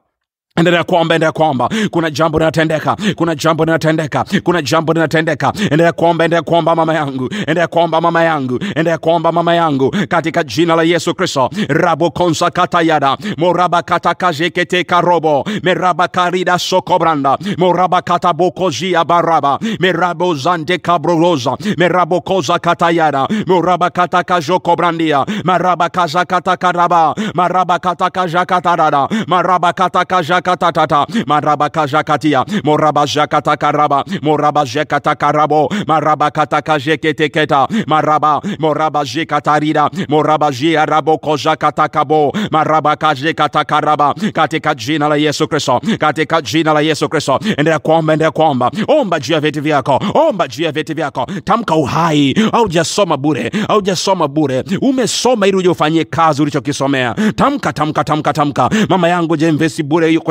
Endelea kuomba, endelea kuomba. Kuna jambo linatendeka, kuna jambo linatendeka, kuna jambo linatendeka. Endelea kuomba, endelea kuomba mama yangu, endelea kuomba mama yangu, endelea kuomba mama yangu, katika jina la Yesu Kristo. rabo konsa katayada moraba kata kajekete karobo meraba karida sokobranda moraba kata bokozia baraba merabo zande kabroloza merabo koza katayada moraba kata kajokobrandia maraba kaza kata karaba maraba kata kaja katarada maraba kata kaja katatata marabaka jakatia moraba jakata karaba moraba jekata karabo maraba kataka jeketeketa maraba moraba jekatarida moraba jiarabo kojakatakabo maraba kajekatakaraba katika jina la Yesu Kristo katika jina la Yesu Kristo endelea kuomba endelea kuomba omba juu ya vitu vyako omba juu ya vitu vyako tamka uhai haujasoma bure haujasoma bure umesoma ili uje ufanyie kazi ulichokisomea tamka tamka tamka tamka mama yangu jemvesi bure yuko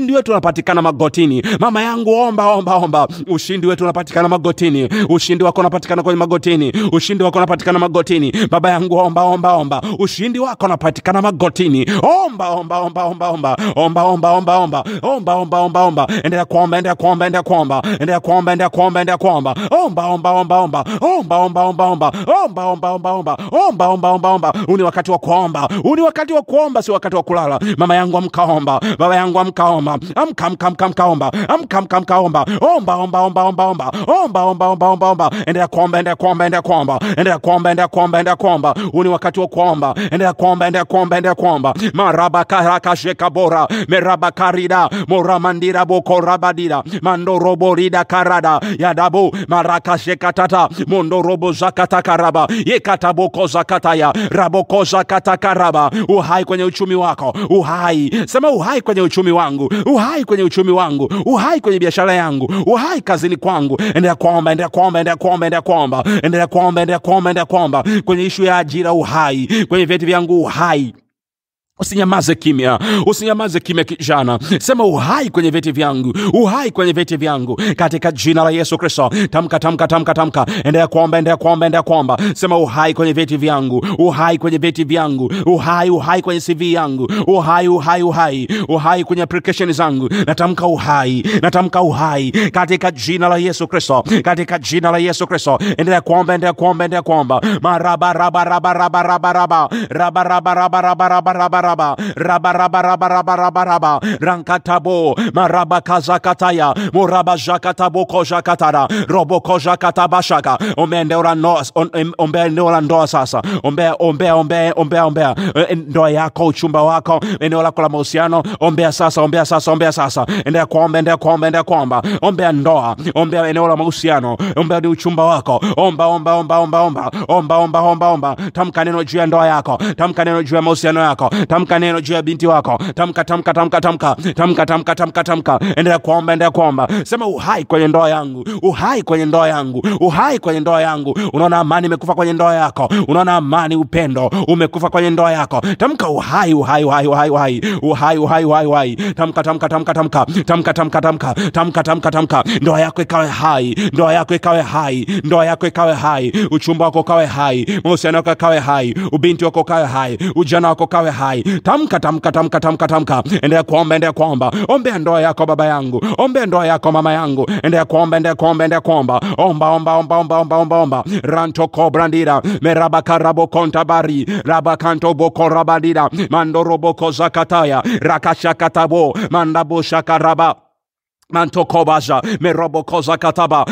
ushindi wetu unapatikana magotini. Mama yangu, omba omba omba, ushindi wetu unapatikana magotini. Ushindi wako unapatikana kwenye magotini. Ushindi wako unapatikana magotini. Baba yangu, omba omba omba, ushindi wako unapatikana magotini. Omba omba omba omba omba omba omba omba omba omba omba omba omba, endelea kuomba, endelea kuomba, endelea kuomba, endelea kuomba, endelea kuomba, endelea kuomba, omba omba omba omba omba omba omba omba omba omba omba omba omba omba omba omba. Huu wakati wa kuomba, huu wakati wa kuomba, si wakati wa kulala. Mama yangu, amkaomba. Baba yangu, amkaomba mkaomba, amka mka mka mkaomba, amka mka mkaomba, omba omba omba omba omba omba omba omba omba omba, endelea kuomba, endelea kuomba, endelea kuomba, endelea kuomba, endelea kuomba, endelea kuomba. Huu ni wakati wa kuomba, endelea kuomba, endelea kuomba, endelea kuomba. maraba karaka sheka bora meraba karida mora mandira boko rabadira mando robo rida karada yadabo maraka sheka tata mondo robo zakata karaba yekata boko zakataya raboko zakata karaba. Uhai kwenye uchumi wako, uhai sema uhai kwenye uchumi wangu, uhai kwenye uchumi wangu, uhai kwenye biashara yangu, uhai kazini kwangu. Endelea kuomba, endelea kuomba, endelea kuomba, endelea kuomba, endelea kuomba, endelea kuomba, endelea kuomba kwenye ishu ya ajira, uhai kwenye vyeti vyangu, uhai Usinyamaze kimya, usinyamaze kimya kijana, sema uhai kwenye viti vyangu, uhai kwenye viti vyangu, katika jina la Yesu Kristo. Tamka, tamka, tamka, tamka, endelea kuomba, endelea kuomba, endelea kuomba, sema uhai kwenye viti vyangu, uhai kwenye viti vyangu, uhai, uhai kwenye CV yangu, uhai, uhai, uhai, uhai kwenye application zangu. Natamka uhai, natamka uhai katika jina la Yesu Kristo, katika jina la Yesu Kristo. Endelea kuomba, endelea kuomba, endelea kuomba, maraba raba raba raba raba raba raba raba raba raba raba rabaraba rabarabarabarabarabaraba rankatabo maraba kazakataya muraba jakatabo kojakatara robo kojakata omende ora nos ombe ora ndosasa ombe ombe ombe ombe ombe ndo yako uchumba wako eneo lako la mahusiano ombe sasa ombe sasa ombe sasa endea kuomba endea kuomba endea kuomba ombe ndoa ombe eneo la mahusiano ombe ni uchumba wako omba omba omba omba omba omba omba omba omba tamka neno juu ya ndoa yako tamka neno juu ya mahusiano yako tamka Tamka neno juu ya binti wako, tamka tamka tamka tamka tamka tamka tamka tamka, endelea kuomba, endelea kuomba, sema uhai kwenye ndoa yangu, uhai kwenye ndoa yangu, uhai kwenye ndoa yangu. Unaona amani imekufa kwenye ndoa yako, unaona amani, upendo umekufa kwenye ndoa yako. Tamka uhai, uhai, uhai, uhai, uhai, uhai, uhai, uhai, uhai. Tamka tamka tamka tamka tamka tamka tamka tamka tamka tamka, ndoa yako ikawe hai, ndoa yako ikawe hai, ndoa yako ikawe hai, uchumba wako ukawe hai, mahusiano yako yakawe hai, ubinti wako ukawe hai, ujana wako ukawe hai hai. Tamka, tamka, tamka, tamka, tamka. Endelea kuomba, endelea kuomba. Ombea ndoa yako baba yangu, ombea ndoa yako mama yangu. Endelea kuomba, endelea kuomba, endelea kuomba. Omba, omba, omba, omba, omba, omba, omba. Ranto kobrandira meraba karabo kontabari raba kanto boko rabadira mandoro boko zakataya rakashakatabo mandabo shakaraba Manto kobaja merobo koza kataba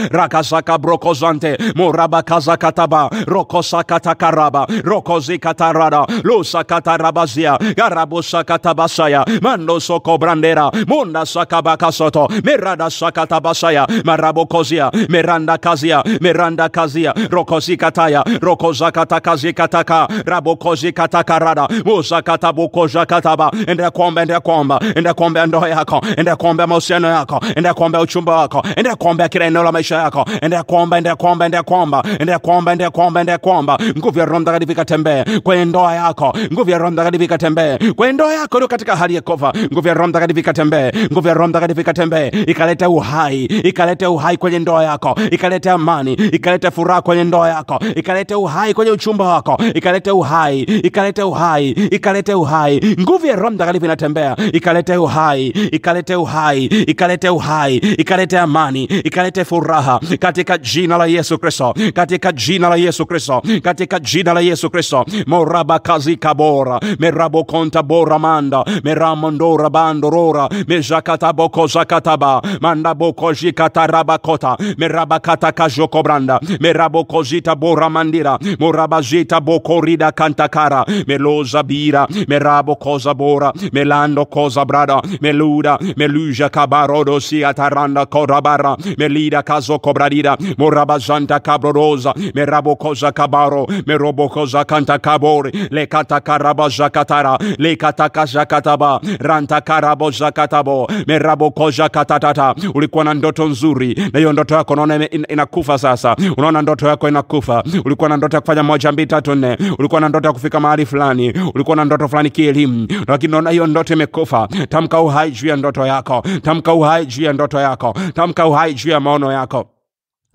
kabro kozante, moraba kaza kataba rokosa katakaraba rokozi katarada losa katarabazia garabosa katabasaya mando soko brandera munda sakaba kasoto merada sakatabasaya marabo kozia meranda kazia meranda kazia rokozi kataya rokoza katakazi kataka rabo kozi katakarada musa katabo koza kataba enda komba enda komba enda komba ndo yako enda komba moseno yako endelea kuombea uchumba wako, endelea kuombea kila eneo la maisha yako, endelea kuomba, endelea kuomba, endelea kuomba, endelea kuomba, endelea kuomba, endelea kuomba. Nguvu ya Roho Mtakatifu ikatembee kwenye ndoa yako, nguvu ya Roho Mtakatifu ikatembee kwenye ndoa yako ndio katika hali ya kofa, nguvu ya Roho Mtakatifu ikatembee, nguvu ya Roho Mtakatifu ikatembee, ikaleta uhai, ikaleta uhai kwenye ndoa yako, ikaleta amani, ikaleta furaha kwenye ndoa yako, ikaleta uhai kwenye uchumba wako, ikaleta uhai, ikaleta uhai, ikaleta uhai. Nguvu ya Roho Mtakatifu inatembea, ikaleta uhai, ikaleta uhai, ikaleta uhai, ikalete amani, ikalete furaha katika jina la Yesu Kristo, katika jina la Yesu Kristo, katika jina la Yesu Kristo. moraba kazika bora merabo konta bora manda meramondora bandorora mejakatabo zakataba manda boko jikataraba kota meraba kataka jokobranda merabo kozita bora mandira moraba jita boko rida kantakara meloza bira merabo koza bora melando koza brada meluda meluja kabarodo Rosia Taranda Korabara, Melida Caso Cobradida, Morabazanta Cabrorosa, Merabocosa Cabaro, Merobocosa Canta Cabore, Le Catacarabaza Catara, Le Catacasa Cataba, Ranta Caraboza Catabo, Merabocosa Catatata. Ulikuwa na ndoto nzuri, na hiyo ndoto yako unaona inakufa sasa. Unaona ndoto yako inakufa. Ulikuwa na ndoto ya kufanya moja, mbili, tatu, nne. Ulikuwa na ndoto ya kufika mahali fulani. Ulikuwa na ndoto fulani kielimu, lakini unaona hiyo ndoto imekufa. Tamka uhai juu ya ndoto yako, tamka uhai juu ya ndoto yako, tamka uhai juu ya maono yako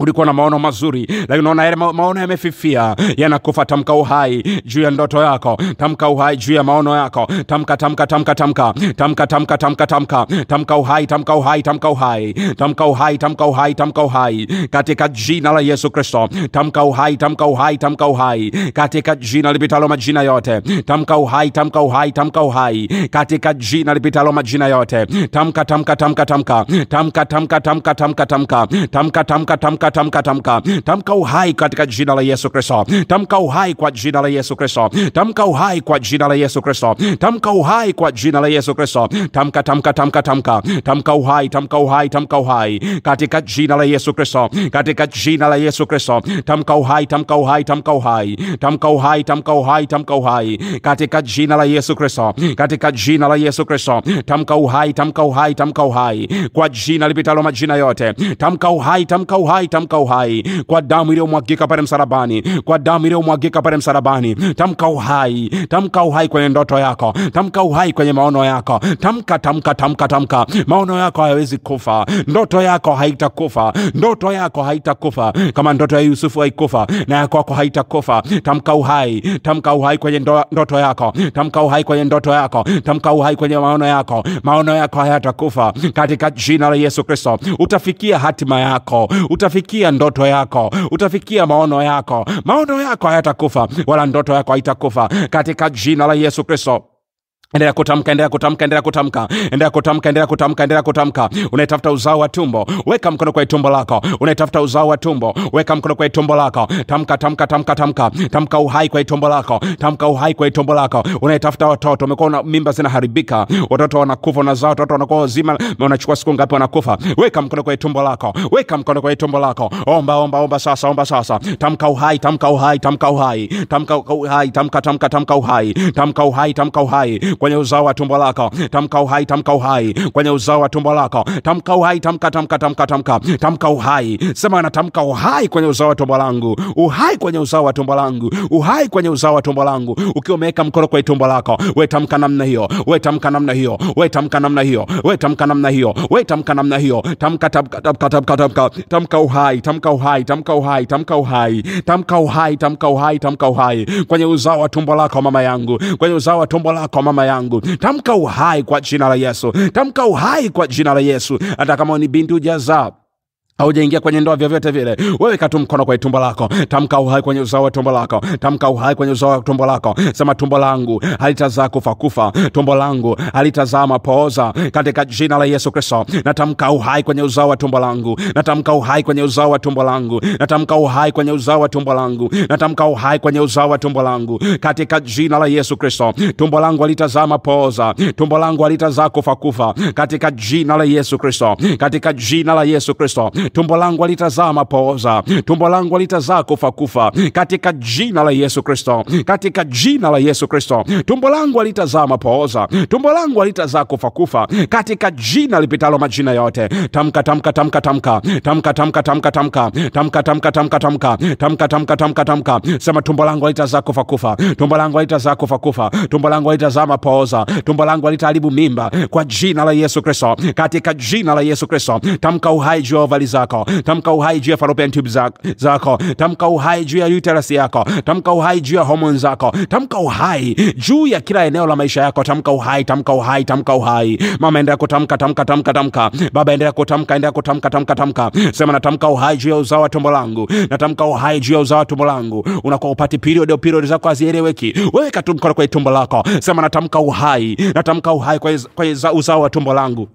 kulikuwa na maono mazuri lakini unaona yale maono yamefifia yanakufa tamka uhai juu ya ndoto yako tamka uhai juu ya maono yako tamka tamka tamka tamka tamka tamka tamka tamka tamka uhai tamka uhai tamka uhai tamka uhai tamka uhai tamka uhai katika jina la yesu kristo tamka uhai tamka uhai tamka uhai katika jina lipitalo majina yote tamka uhai tamka uhai tamka uhai katika jina lipitalo majina yote tamka tamka tamka tamka tamka tamka tamka tamka tamka tamka tamka tamka tamka tamka tamka uhai katika jina la Yesu Kristo tamka uhai kwa jina la Yesu Kristo tamka uhai kwa jina la Yesu Kristo tamka uhai kwa jina la Yesu Kristo tamka tamka tamka tamka tamka uhai tamka uhai tamka uhai katika jina la Yesu Kristo katika jina la Yesu Kristo tamka uhai tamka uhai tamka uhai tamka uhai tamka uhai tamka uhai katika jina la Yesu Kristo katika jina la Yesu Kristo tamka uhai tamka uhai tamka uhai kwa jina lipitalo majina yote tamka uhai tamka uhai Tamka uhai kwa damu iliyomwagika pale msalabani, kwa damu iliyomwagika pale msalabani. Tamka uhai, tamka uhai kwenye ndoto yako, tamka uhai kwenye maono yako. Tamka, tamka, tamka, tamka. Maono yako hayawezi kufa, ndoto yako haitakufa, ndoto yako haitakufa. Kama ndoto ya Yusufu haikufa, na yako yako haitakufa. Tamka uhai, tamka uhai kwenye ndoto yako, tamka uhai kwenye ndoto yako, tamka uhai kwenye maono yako. Maono yako hayatakufa katika jina la Yesu Kristo. Utafikia hatima yako, utafikia utafikia ndoto yako, utafikia maono yako. Maono yako hayatakufa wala ndoto yako haitakufa katika jina la Yesu Kristo. Endelea kutamka, endelea kutamka, endelea kutamka, endelea kutamka, endelea kutamka, endelea kutamka. Unaitafuta uzao wa tumbo, weka mkono kwa tumbo lako. Unaitafuta uzao wa tumbo, weka mkono kwa tumbo lako. Tamka, tamka, tamka, tamka, tamka uhai kwa tumbo lako, tamka uhai kwa tumbo lako. Unaitafuta watoto, umekuwa na mimba zinaharibika, watoto wanakufa, na zao watoto wanakuwa wazima, unachukua siku ngapi wanakufa? Weka mkono kwa tumbo lako, weka mkono kwa tumbo lako. Omba, omba, omba sasa, omba sasa. Tamka uhai, tamka uhai, tamka uhai, tamka uhai, tamka, tamka, tamka uhai, tamka uhai, tamka uhai kwenye uzao wa tumbo lako. Tamka uhai, tamka uhai kwenye uzao wa tumbo lako. Tamka uhai, tamka, tamka, tamka, tamka, tamka uhai. Sema natamka uhai kwenye uzao wa tumbo langu, uhai kwenye uzao wa tumbo langu, uhai kwenye uzao wa tumbo langu. Ukiwa umeweka mkono kwenye tumbo lako, wewe tamka namna hiyo, wewe tamka namna hiyo, wewe tamka namna hiyo, wewe tamka namna hiyo, wewe tamka namna hiyo. Tamka, tamka, tamka, tamka, tamka, tamka uhai, tamka uhai, tamka uhai, tamka uhai, tamka uhai, tamka uhai, tamka uhai kwenye uzao wa tumbo lako mama yangu, kwenye uzao wa tumbo lako mama yangu yangu. Tamka uhai kwa jina la Yesu, tamka uhai kwa jina la Yesu. Hata kama ni binti hujazaa haujaingia kwenye ndoa vyovyote vile, wewe katu mkono kwenye tumbo lako, tamka uhai kwenye uzao wa tumbo lako, tamka uhai kwenye uzao wa tumbo lako. Sema, tumbo langu halitazaa kufa kufa, tumbo langu halitazaa mapooza, katika jina la Yesu Kristo. Natamka uhai kwenye uzao wa tumbo langu, natamka uhai kwenye uzao wa tumbo langu, natamka uhai kwenye uzao wa tumbo langu, natamka uhai kwenye uzao wa tumbo langu, katika jina la Yesu Kristo. Tumbo langu halitazaa mapooza, tumbo langu halitazaa kufa kufa, katika jina la Yesu Kristo, katika jina la Yesu Kristo tumbo langu alitazaa mapooza, tumbo langu alitazaa kufakufa, katika jina la Yesu Kristo, katika jina la Yesu Kristo. Tumbo langu alitazaa mapooza, tumbo langu alitazaa kufakufa, katika jina lipitalo majina yote. Tamka, tamka, tamka, tamka, tamka, tamka, tamka, tamka, tamka, tamka, tamka, tamka, tamka, tamka, tamka, tamka. Sema, tumbo langu alitazaa kufakufa, tumbo langu alitazaa kufakufa, tumbo langu alitazaa mapooza, tumbo langu alitaharibu mimba, kwa jina la Yesu Kristo, katika jina la Yesu Kristo. Tamka uhai juu ya zako, tamka uhai juu ya fallopian tube zako, tamka uhai juu ya uterus yako, tamka uhai juu ya homoni zako, tamka uhai juu ya kila eneo la maisha yako, tamka uhai, tamka uhai, tamka uhai. Mama, endelea kutamka, tamka, tamka, tamka. Baba, endelea kutamka, endelea kutamka, tamka, tamka. Sema, natamka uhai juu ya uzao wa tumbo langu, natamka uhai juu ya uzao wa tumbo langu. Unakuwa upati period, au period zako hazieleweki, wewe katumka kwa tumbo lako, sema, natamka uhai, natamka uhai kwa kwa uzao wa tumbo langu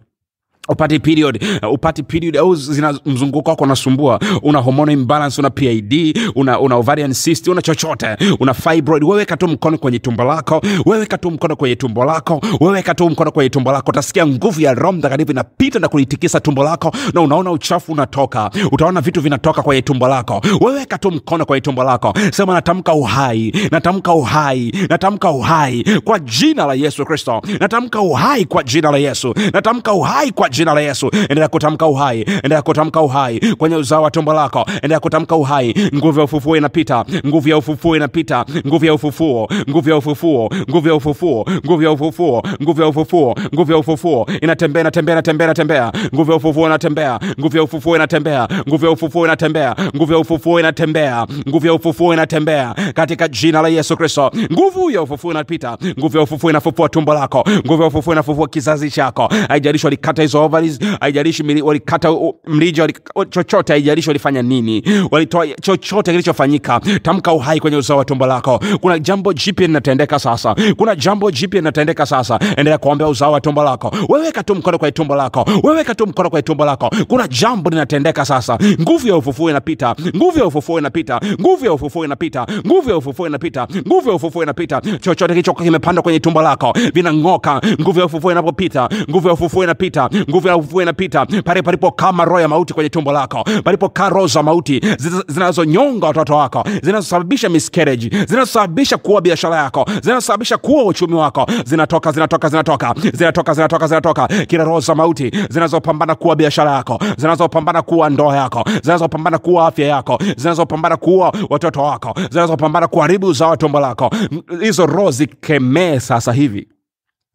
upati period uh, upati period au zina mzunguko wako unasumbua una hormone imbalance una pid una, una ovarian cyst una chochote una fibroid wewe tu mkono kwenye tumbo lako wewe tu mkono kwenye tumbo lako wewe tu mkono kwenye tumbo lako utasikia nguvu ya roho mtakatifu inapita na kulitikisa tumbo lako na unaona uchafu unatoka utaona vitu vinatoka kwenye tumbo lako wewe tu mkono kwenye tumbo lako sema natamka uhai natamka uhai natamka uhai kwa jina la yesu kristo natamka uhai kwa jina la yesu natamka uhai kwa jina jina la Yesu, endelea kutamka uhai, endelea kutamka uhai kwenye uzao wa tumbo lako, endelea kutamka uhai. Nguvu ya ufufuo inapita, nguvu ya ufufuo inapita, nguvu ya ufufuo, nguvu ya ufufuo, nguvu ya ufufuo, nguvu ya ufufuo, nguvu ya ufufuo, nguvu ya ufufuo inatembea, inatembea, inatembea, inatembea, nguvu ya ufufuo inatembea, nguvu ya ufufuo inatembea, nguvu ya ufufuo inatembea, nguvu ya ufufuo inatembea, nguvu ya ufufuo inatembea katika jina la Yesu Kristo. Nguvu ya ufufuo inapita, nguvu ya ufufuo inafufua tumbo lako, nguvu ya ufufuo inafufua kizazi chako. Haijalishwa likata hizo Calvaries, haijalishi walikata mrija chochote, haijalishi walifanya nini, walitoa chochote kilichofanyika. Tamka uhai kwenye uzao wa tumbo lako. Kuna jambo jipya linatendeka sasa, kuna jambo jipya linatendeka sasa. Endelea kuombea uzao wa tumbo lako, weweka tu mkono kwenye tumbo lako, weweka tu mkono kwenye tumbo lako. Kuna jambo linatendeka sasa. Nguvu ya ufufuo inapita, nguvu ya ufufuo inapita, nguvu ya ufufuo inapita, nguvu ya ufufuo inapita, nguvu ya ufufuo inapita. Chochote kilichokuwa kimepandwa kwenye tumbo lako vinang'oka. Nguvu ya ufufuo inapopita, nguvu ya ufufuo inapita, nguvu ya uvua inapita pale palipo kama roho ya mauti kwenye tumbo lako palipo karo za mauti zinazonyonga watoto wako zinazosababisha miscarriage zinazosababisha kuwa biashara yako zinazosababisha kuwa uchumi wako zinatoka zinatoka zinatoka zinatoka zinatoka zinatoka kila roho za mauti zinazopambana kuwa biashara yako zinazopambana kuwa ndoa yako zinazopambana kuwa afya yako zinazopambana kuwa watoto wako zinazopambana kuharibu uzao wa tumbo lako hizo roho zikemee sasa hivi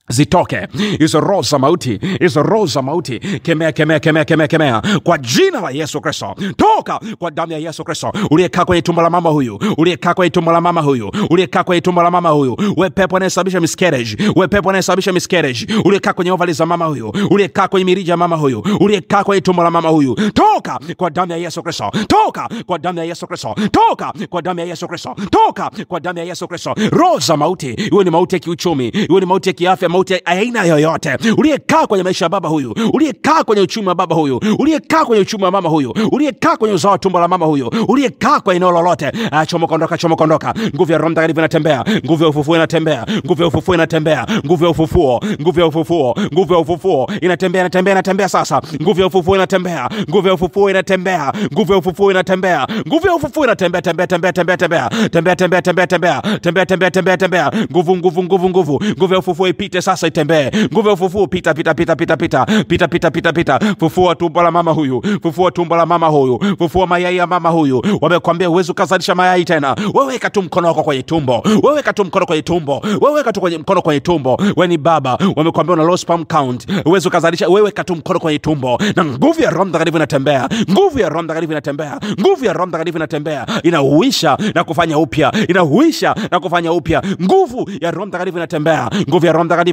zitoke hizo roho za mauti hizo roho za mauti kemea kemea kemea kemea kemea kwa jina la yesu kristo toka kwa damu ya yesu kristo uliyekaa kwenye tumbo la mama huyu uliyekaa kwenye tumbo la mama huyu uliyekaa kwenye tumbo la mama huyu we pepo anayesababisha miscarriage we pepo anayesababisha miscarriage uliyekaa kwenye ovali za mama huyu uliyekaa kwenye mirija ya mama huyu uliyekaa kwenye tumbo la mama huyu toka kwa damu ya yesu kristo toka kwa damu ya yesu kristo toka kwa damu ya yesu kristo toka kwa damu ya yesu kristo roho za mauti iwe ni mauti ya kiuchumi iwe ni mauti ya kiafya mauti aina yoyote, uliyekaa kwenye maisha ya baba huyu, uliyekaa kwenye uchumi wa baba huyu, uliyekaa kwenye uchumi wa mama huyu, uliyekaa kwenye uzao wa tumbo la mama huyu, uliyekaa kwa eneo lolote, chomokondoka chomokondoka Nguvu ya Roho Mtakatifu inatembea, nguvu ya ufufuo inatembea, nguvu ya ufufuo inatembea, nguvu ya ufufuo, nguvu ya ufufuo, nguvu ya ufufuo inatembea, inatembea, inatembea sasa. Nguvu ya ufufuo inatembea, nguvu ya ufufuo inatembea, nguvu ya ufufuo inatembea, nguvu ya ufufuo inatembea, tembea tembea, tembea, tembea, tembea, tembea, tembea, tembea, tembea, tembea, tembea, tembea, nguvu, nguvu, nguvu, nguvu, nguvu ya ufufuo ipite sasa itembee nguvu ya ufufuo pita pita pita pita pita pita pita pita pita fufua tumbo la mama huyu fufua tumbo la mama huyu fufua mayai ya mama huyu wamekwambia huwezi ukazalisha mayai tena weweka tu mkono wako kwenye tumbo weweka tu mkono kwenye tumbo weweka tu kwenye mkono kwenye tumbo wewe ni baba wamekwambia una low sperm count huwezi ukazalisha weweka tu mkono kwenye tumbo na nguvu ya roho mtakatifu inatembea nguvu ya roho mtakatifu inatembea nguvu ya roho mtakatifu inatembea inahuisha na kufanya upya inahuisha na kufanya upya nguvu ya roho mtakatifu inatembea nguvu ya roho mtakatifu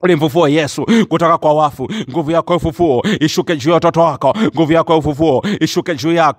ulimfufuo Yesu kutoka kwa wafu. Nguvu yako ya ufufuo ishuke juu ya watoto wako. Nguvu yako ya ufufuo ishuke juu yao.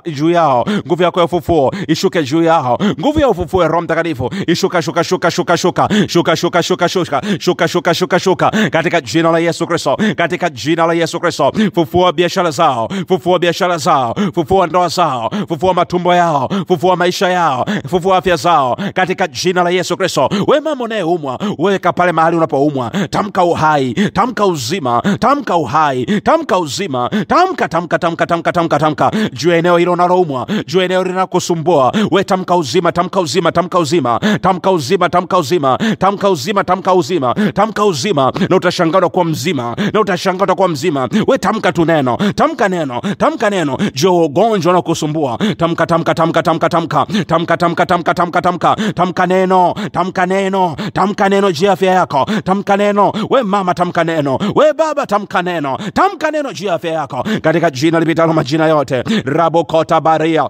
Nguvu yako ya ufufuo ishuke juu yao. Nguvu ya ufufuo ya Roho Mtakatifu ishuka shuka shuka shuka shuka shuka shuka shuka shuka shuka shuka shuka shuka katika jina la Yesu Kristo, katika jina la Yesu Kristo. Fufua biashara zao, fufua biashara zao, fufua ndoa zao, fufua matumbo yao, fufua maisha yao, fufua afya zao katika jina la Yesu Kristo. we mama unayeumwa, weka pale mahali unapoumwa, tamka uhai, tamka uzima, tamka uhai, tamka uzima, tamka tamka tamka tamka tamka tamka juu ya eneo hilo unaloumwa, juu ya eneo linakusumbua, we tamka uzima, tamka uzima, tamka uzima, tamka uzima, tamka uzima, tamka uzima, tamka uzima, tamka uzima, na utashangaa utakuwa mzima, na utashangaa utakuwa mzima. We tamka tu neno, tamka neno, tamka neno juu ya ugonjwa unaokusumbua, tamka tamka tamka tamka tamka tamka tamka tamka tamka tamka tamka neno, tamka neno, tamka neno juu ya afya yako, tamka neno we We mama, tamka neno. We baba, tamka neno. Tamka neno juu ya afya yako katika jina lipitalo majina yote, rabokota baria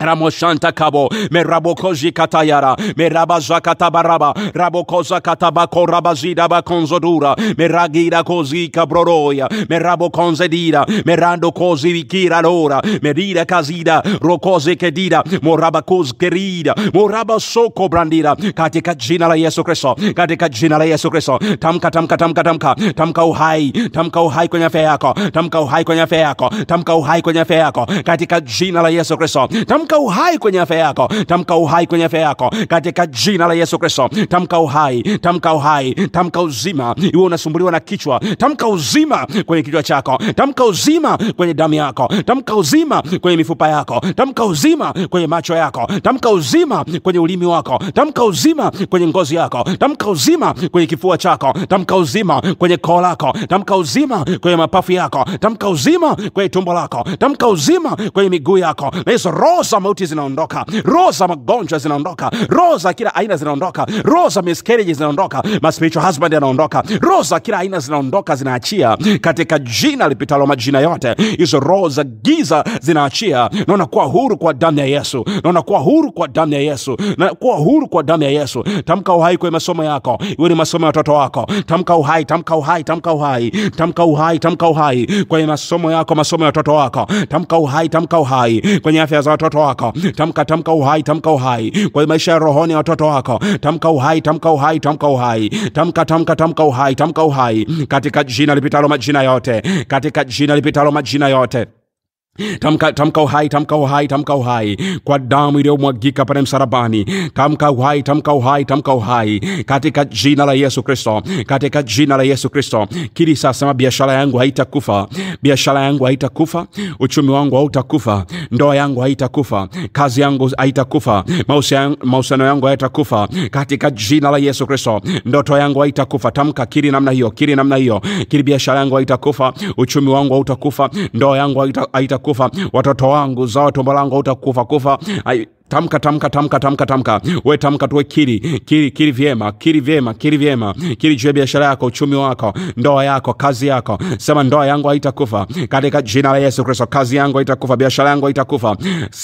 Ramoshanta kabo me merabokoji katayara rabaza katabaraba rabokoza katabako rabazida bakonzodura meragida kozi kabroroya merabokonzedira merando kozi vikira lora me dira, kazida rokoze kedida morabakoz kerida morabasoko brandira katika jina la Yesu Kristo katika jina la Yesu Kristo tamka tamka tamka tamka tamka uhai tamka uhai kwenye afya yako tamka uhai kwenye afya yako tamka uhai kwenye afya yako katika jina la Yesu Kristo tamka Tamka uhai kwenye afya yako, tamka uhai kwenye afya yako katika jina la Yesu Kristo. Tamka uhai, tamka uhai, tamka uzima. Iwe unasumbuliwa na kichwa, tamka uzima kwenye kichwa chako, tamka uzima kwenye damu yako, tamka uzima kwenye mifupa yako, tamka uzima kwenye macho yako, tamka uzima kwenye ulimi wako, tamka uzima kwenye ngozi yako, tamka uzima kwenye kifua chako, tamka uzima kwenye koo lako, tamka uzima kwenye mapafu yako, tamka uzima kwenye tumbo lako, tamka uzima kwenye miguu yako. Roho za mauti zinaondoka, roho za magonjwa zinaondoka, roho za kila aina zinaondoka, roho za miskereji zinaondoka, maspiritual husband yanaondoka, roho za kila aina zinaondoka, zinaachia katika jina lipitalo majina yote. Hizo roho za giza zinaachia. Naona kuwa huru kwa damu ya Yesu, naona kuwa huru kwa damu ya Yesu, na kuwa huru kwa damu ya Yesu. Tamka uhai kwa masomo yako, iwe ni masomo ya watoto wako. Tamka uhai, tamka uhai, tamka uhai, tamka uhai, tamka uhai kwenye masomo yako, masomo ya watoto wako. Tamka uhai, tamka uhai kwenye afya za watoto wako wako, tamka tamka uhai, tamka uhai kwa maisha ya rohoni ya watoto wako, tamka uhai, tamka uhai, tamka uhai, tamka tamka tamka uhai, tamka uhai katika jina lipitalo majina yote, katika jina lipitalo majina yote Tamka, tamka uhai, tamka uhai, tamka uhai kwa damu iliyomwagika pale msarabani Tamka uhai, tamka uhai, tamka uhai katika jina la Yesu Kristo, katika jina la Yesu Kristo. Kili sasa, biashara yangu haitakufa, biashara yangu haitakufa, uchumi wangu hautakufa, ndoa yangu haitakufa, kazi yangu haitakufa, mahusiano yangu haitakufa katika jina la Yesu Kristo. Ndoto yangu haitakufa. Tamka, kili namna hiyo, kili namna hiyo, kili biashara yangu haitakufa, uchumi wangu hautakufa, ndoa yangu haitakufa kufa, watoto wangu zao, tumbo langu hautakufa kufa tamka tamka tamka tamka tamka we tamka tuwe kiri kiri kiri vyema kiri vyema kiri vyema kiri juu ya biashara yako uchumi wako ndoa yako kazi yako sema ndoa yangu haitakufa katika jina la Yesu Kristo kazi yangu haitakufa biashara yangu haitakufa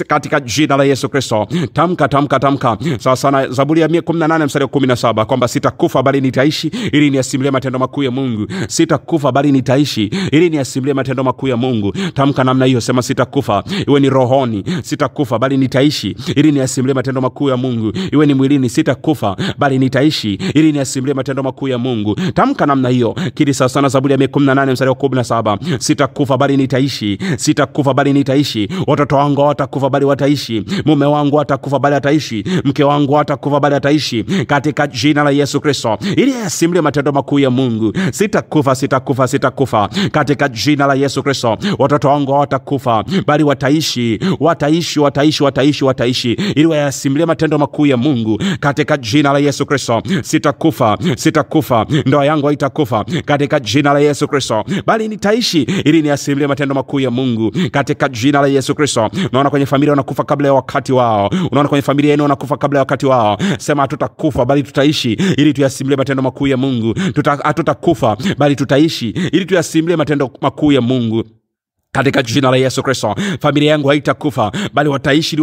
katika jina la Yesu Kristo tamka tamka tamka sawa sana Zaburi ya 118 mstari wa 17 kwamba sitakufa bali nitaishi ili niasimulie matendo makuu ya Mungu sitakufa bali nitaishi ili niasimulie matendo makuu ya Mungu tamka namna hiyo sema sitakufa iwe ni rohoni sitakufa bali nitaishi ili niasimulie matendo makuu ya Mungu. Iwe ni mwilini, sitakufa bali nitaishi, ili niasimulie matendo makuu ya Mungu. Tamka namna hiyo kili sawa sana Zaburi ya 118 mstari wa 17, sitakufa bali nitaishi, sitakufa bali nitaishi, watoto wangu watakufa bali wataishi, mume wangu atakufa bali ataishi, mke wangu atakufa bali ataishi, katika jina la Yesu Kristo, ili asimulie matendo makuu ya Mungu. Sitakufa, sitakufa, sitakufa, katika jina la Yesu Kristo, watoto wangu watakufa bali wataishi, wataishi, wataishi, wataishi, wataishi waishi ili wayasimulie matendo makuu ya Mungu katika jina la Yesu Kristo. Sitakufa, sitakufa, ndoa yangu haitakufa katika jina la Yesu Kristo, bali nitaishi ili niasimulie matendo makuu ya Mungu katika jina la Yesu Kristo. Unaona kwenye familia wanakufa kabla ya wakati wao, unaona kwenye familia yenu wanakufa kabla ya wakati wao. Sema hatutakufa bali tutaishi ili tuyasimulie matendo makuu ya Mungu. Hatutakufa bali tutaishi ili tuyasimulie matendo makuu ya Mungu katika jina la Yesu Kristo. Familia yangu haitakufa bali wataishi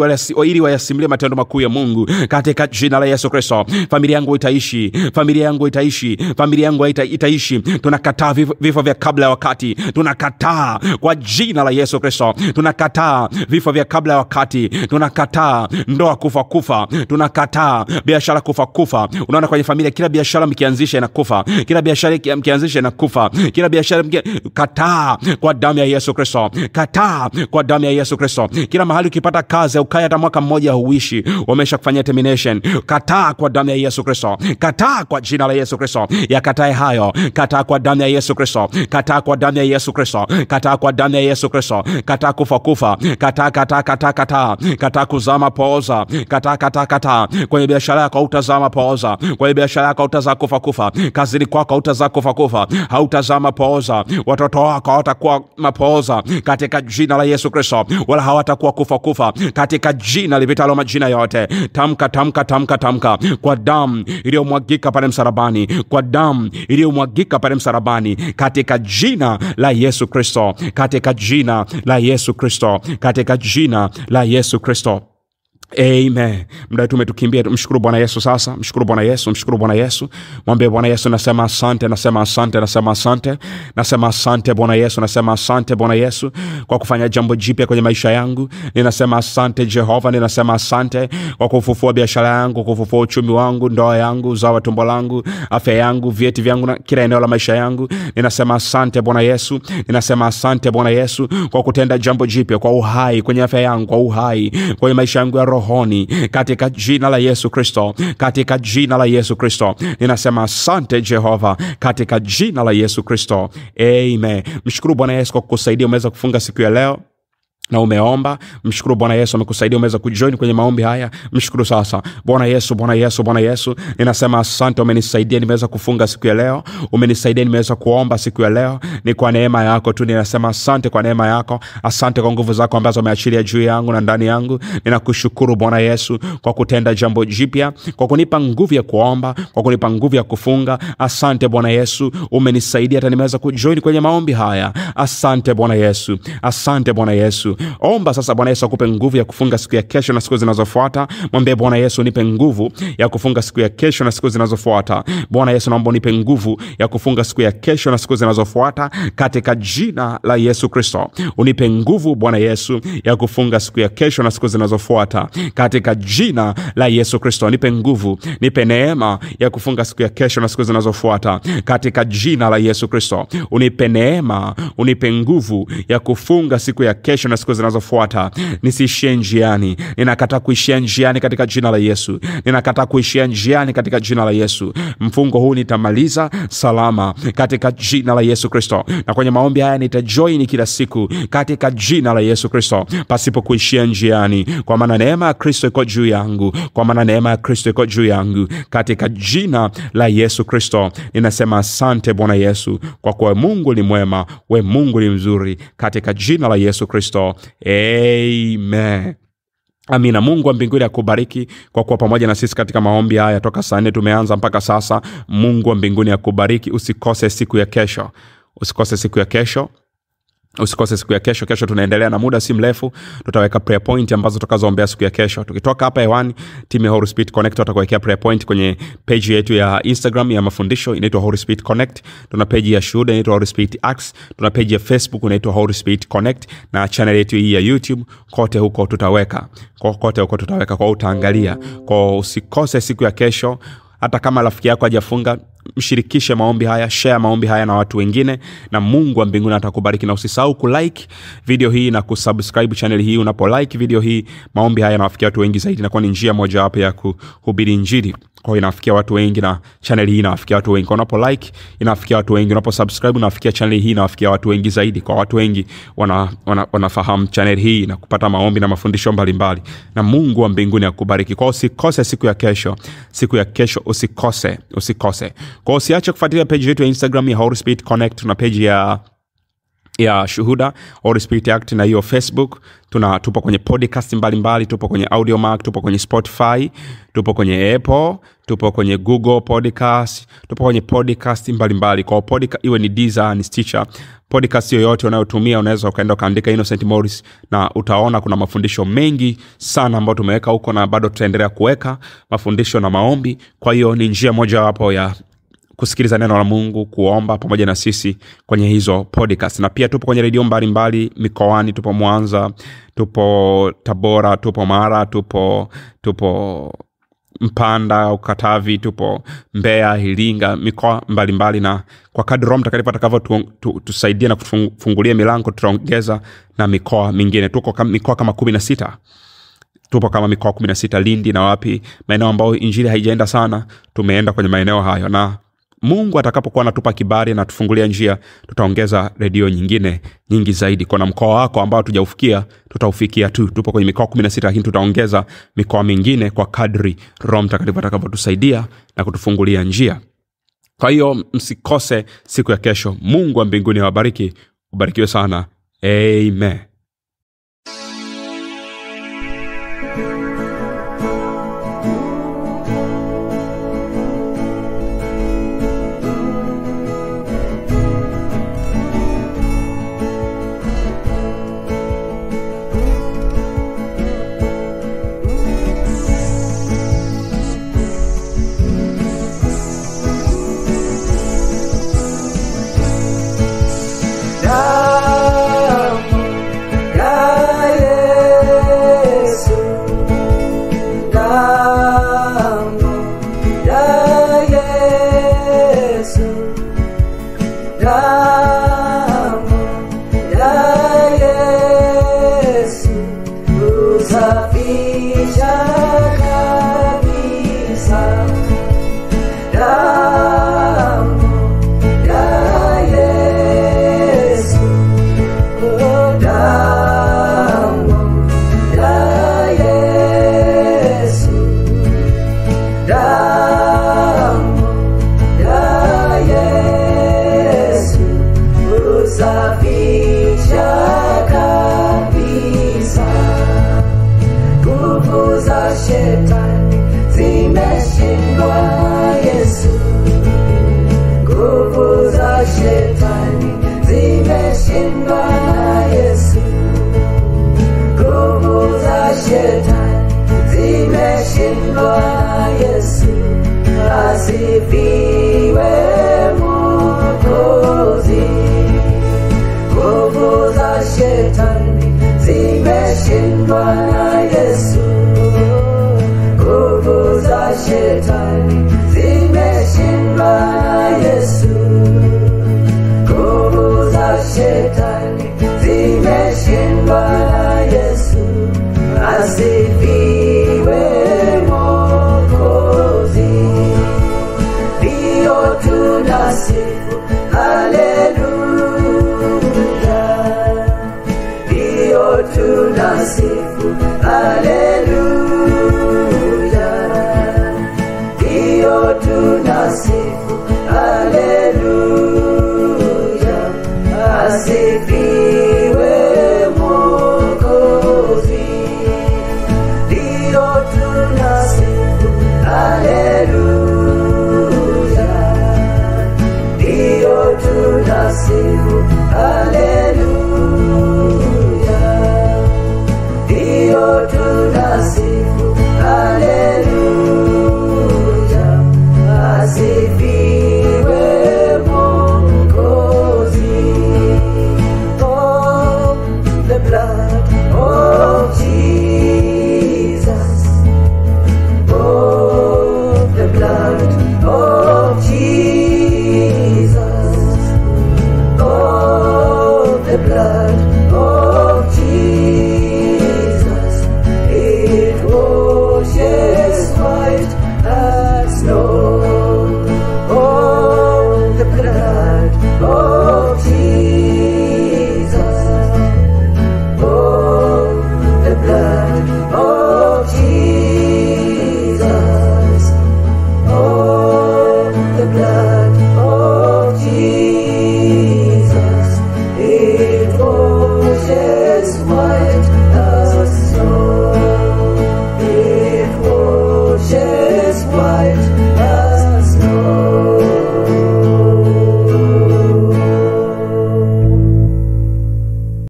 ili wayasimulie matendo makuu ya Mungu katika jina la Yesu Kristo. Familia yangu itaishi, familia yangu itaishi, familia yangu itaishi. Tunakataa vifo vya kabla ya wakati, tunakataa kwa jina la Yesu Kristo. Tunakataa vifo vya kabla ya wakati, tunakataa ndoa kufa kufa, tunakataa biashara kufa kufa. Unaona kwenye familia, kila biashara mkianzisha inakufa, kila biashara mkianzisha inakufa, kila biashara mkia... kataa kwa damu ya Yesu Kristo kataa kwa damu ya Yesu Kristo. Kila mahali ukipata kazi ukae hata mwaka mmoja huishi, wamesha kufanya termination. Kataa kwa damu ya Yesu Kristo, kataa kwa jina la Yesu Kristo. Yakatae hayo, kataa kwa damu ya Yesu Kristo, kataa kwa damu ya Yesu Kristo, kataa kwa damu ya Yesu Kristo. Kataa kufa kufa, kataa kataa kataa kataa, kataa kuzama poza kataa kataa kataa. Kwenye biashara yako hautazama poza kwenye biashara yako hautaza kufa kufa, kazini kwako hautazaa kufa kufa, hautazama poza watoto wako hawatakuwa mapooza, katika jina la Yesu Kristo, wala hawatakuwa kufa kufa, katika jina lipitalo majina yote. Tamka, tamka, tamka, tamka kwa damu iliyomwagika pale msarabani kwa damu iliyomwagika pale msarabani katika jina la Yesu Kristo, katika jina la Yesu Kristo, katika jina la Yesu Kristo amen mda tumetukimbia mshukuru bwana yesu sasa mshukuru bwana yesu mshukuru bwana yesu mwambie bwana yesu nasema asante nasema asante nasema asante nasema asante bwana yesu nasema asante bwana yesu kwa kufanya jambo jipya kwenye maisha yangu ninasema asante jehova ninasema asante kwa kufufua biashara yangu kufufua uchumi wangu ndoa yangu uzawa tumbo langu afya yangu vieti vyangu na kila eneo la maisha yangu ninasema asante bwana yesu ninasema asante bwana yesu kwa kutenda jambo jipya kwa uhai kwenye afya yangu kwa uhai kwenye maisha yangu ya roho rohoni katika jina la Yesu Kristo, katika jina la Yesu Kristo ninasema asante Jehova, katika jina la Yesu Kristo, amen. Mshukuru Bwana Yesu kwa kukusaidia umeweza kufunga siku ya leo na umeomba mshukuru bwana yesu amekusaidia umeweza kujoin kwenye maombi haya mshukuru sasa bwana yesu bwana yesu bwana yesu ninasema asante umenisaidia nimeweza kufunga siku ya leo umenisaidia nimeweza kuomba siku ya leo ni kwa neema yako tu ninasema asante kwa neema yako asante kwa nguvu zako ambazo umeachilia juu yangu na ndani yangu ninakushukuru bwana yesu kwa kutenda jambo jipya kwa kunipa nguvu ya kuomba kwa kunipa nguvu ya kufunga asante bwana yesu umenisaidia hata nimeweza kujoin kwenye maombi haya asante bwana yesu asante bwana yesu omba sasa bwana yesu akupe nguvu ya kufunga siku ya kesho na siku zinazofuata mwambie bwana yesu nipe nguvu ya kufunga siku ya kesho na siku zinazofuata bwana yesu naomba unipe nguvu ya kufunga siku ya kesho na siku zinazofuata katika jina la yesu kristo unipe nguvu bwana yesu ya kufunga siku ya kesho na siku zinazofuata katika jina la yesu kristo nipe nguvu nipe neema ya kufunga siku ya kesho na siku zinazofuata katika jina la yesu kristo unipe neema unipe nguvu ya kufunga siku ya kesho na siku zinazofuata nisiishie njiani. ninakata kuishia njiani katika jina la Yesu. ninakata kuishia njiani katika jina la Yesu. Mfungo huu nitamaliza salama katika jina la Yesu Kristo, na kwenye maombi haya nitajoini kila siku katika jina la Yesu Kristo, pasipo kuishia njiani, kwa maana neema ya Kristo iko juu yangu, kwa maana neema ya Kristo iko juu yangu, katika jina la Yesu Kristo ninasema asante Bwana Yesu, kwa kuwa Mungu ni mwema, we Mungu ni mzuri, katika jina la Yesu Kristo. Amen. Amina. Mungu wa mbinguni akubariki kwa kuwa pamoja na sisi katika maombi haya toka saa nne tumeanza mpaka sasa. Mungu wa mbinguni akubariki. Usikose siku ya kesho, usikose siku ya kesho usikose siku ya kesho kesho tunaendelea na muda si mrefu tutaweka prayer point ambazo tutakazoombea siku ya kesho tukitoka hapa hewani timu ya holy spirit connect watakuwekea prayer point kwenye peji yetu ya instagram ya mafundisho inaitwa holy spirit connect tuna peji ya shuhuda inaitwa holy spirit acts tuna peji ya facebook inaitwa holy spirit connect na channel yetu hii ya youtube kote huko tutaweka kote huko tutaweka kwa utaangalia kwa usikose siku ya kesho hata kama rafiki yako hajafunga mshirikishe maombi haya share maombi haya na watu wengine na mungu wa mbinguni atakubariki na usisahau kulike video hii na kusubscribe channel hii unapo like video hii maombi haya yanawafikia watu wengi zaidi nakuwa ni njia mojawapo ya kuhubiri njiri kwao inawafikia watu wengi na chaneli hii inawafikia watu wengi unapo like inawafikia watu wengi unapo subscribe unawafikia chaneli hii inawafikia watu wengi zaidi kwa watu wengi wanafahamu wana, wana, wanafahamu chaneli hii na kupata maombi na mafundisho mbalimbali mbali. na mungu wa mbinguni akubariki kwao usikose siku ya kesho siku ya kesho usikose usikose kwao siache kufuatilia peji yetu ya instagram ya holy spirit connect tuna peji ya ya shuhuda Holy Spirit Act na hiyo Facebook. Tuna tupo kwenye podcast mbalimbali mbali, tupo kwenye Audio Mark, tupo kwenye Spotify, tupo kwenye Apple, tupo kwenye Google Podcast, tupo kwenye podcast mbalimbali. Kwa podcast iwe ni Deezer, ni Stitcher, podcast yoyote unayotumia unaweza ukaenda ukaandika Innocent Morris na utaona kuna mafundisho mengi sana ambayo tumeweka huko na bado tutaendelea kuweka mafundisho na maombi. Kwa hiyo ni njia mojawapo ya kusikiliza neno la mungu kuomba pamoja na sisi kwenye hizo podcast na pia tupo kwenye redio mbalimbali mikoani tupo mwanza tupo tabora tupo mara tupo tupo mpanda ukatavi tupo mbea iringa mikoa mbalimbali na kwa kadri roho mtakatifu atakavyo tu, tu, tusaidia na kufungulia milango tutaongeza na mikoa mingine tuko kam, mikoa kama kumi na sita tupo kama mikoa kumi na sita lindi na wapi maeneo ambayo injili haijaenda sana tumeenda kwenye maeneo hayo na Mungu atakapokuwa anatupa kibari na tufungulia njia, tutaongeza redio nyingine nyingi zaidi. Kuna mkoa wako ambao tujaufikia, tutaufikia tu. Tupo kwenye mikoa sita lakini tutaongeza mikoa mingine kwa kadri Roho Mtakatifu atakavyotusaidia na kutufungulia njia. Kwa hiyo msikose siku ya kesho. Mungu wa mbinguni awabariki. Ubarikiwe sana. Amen.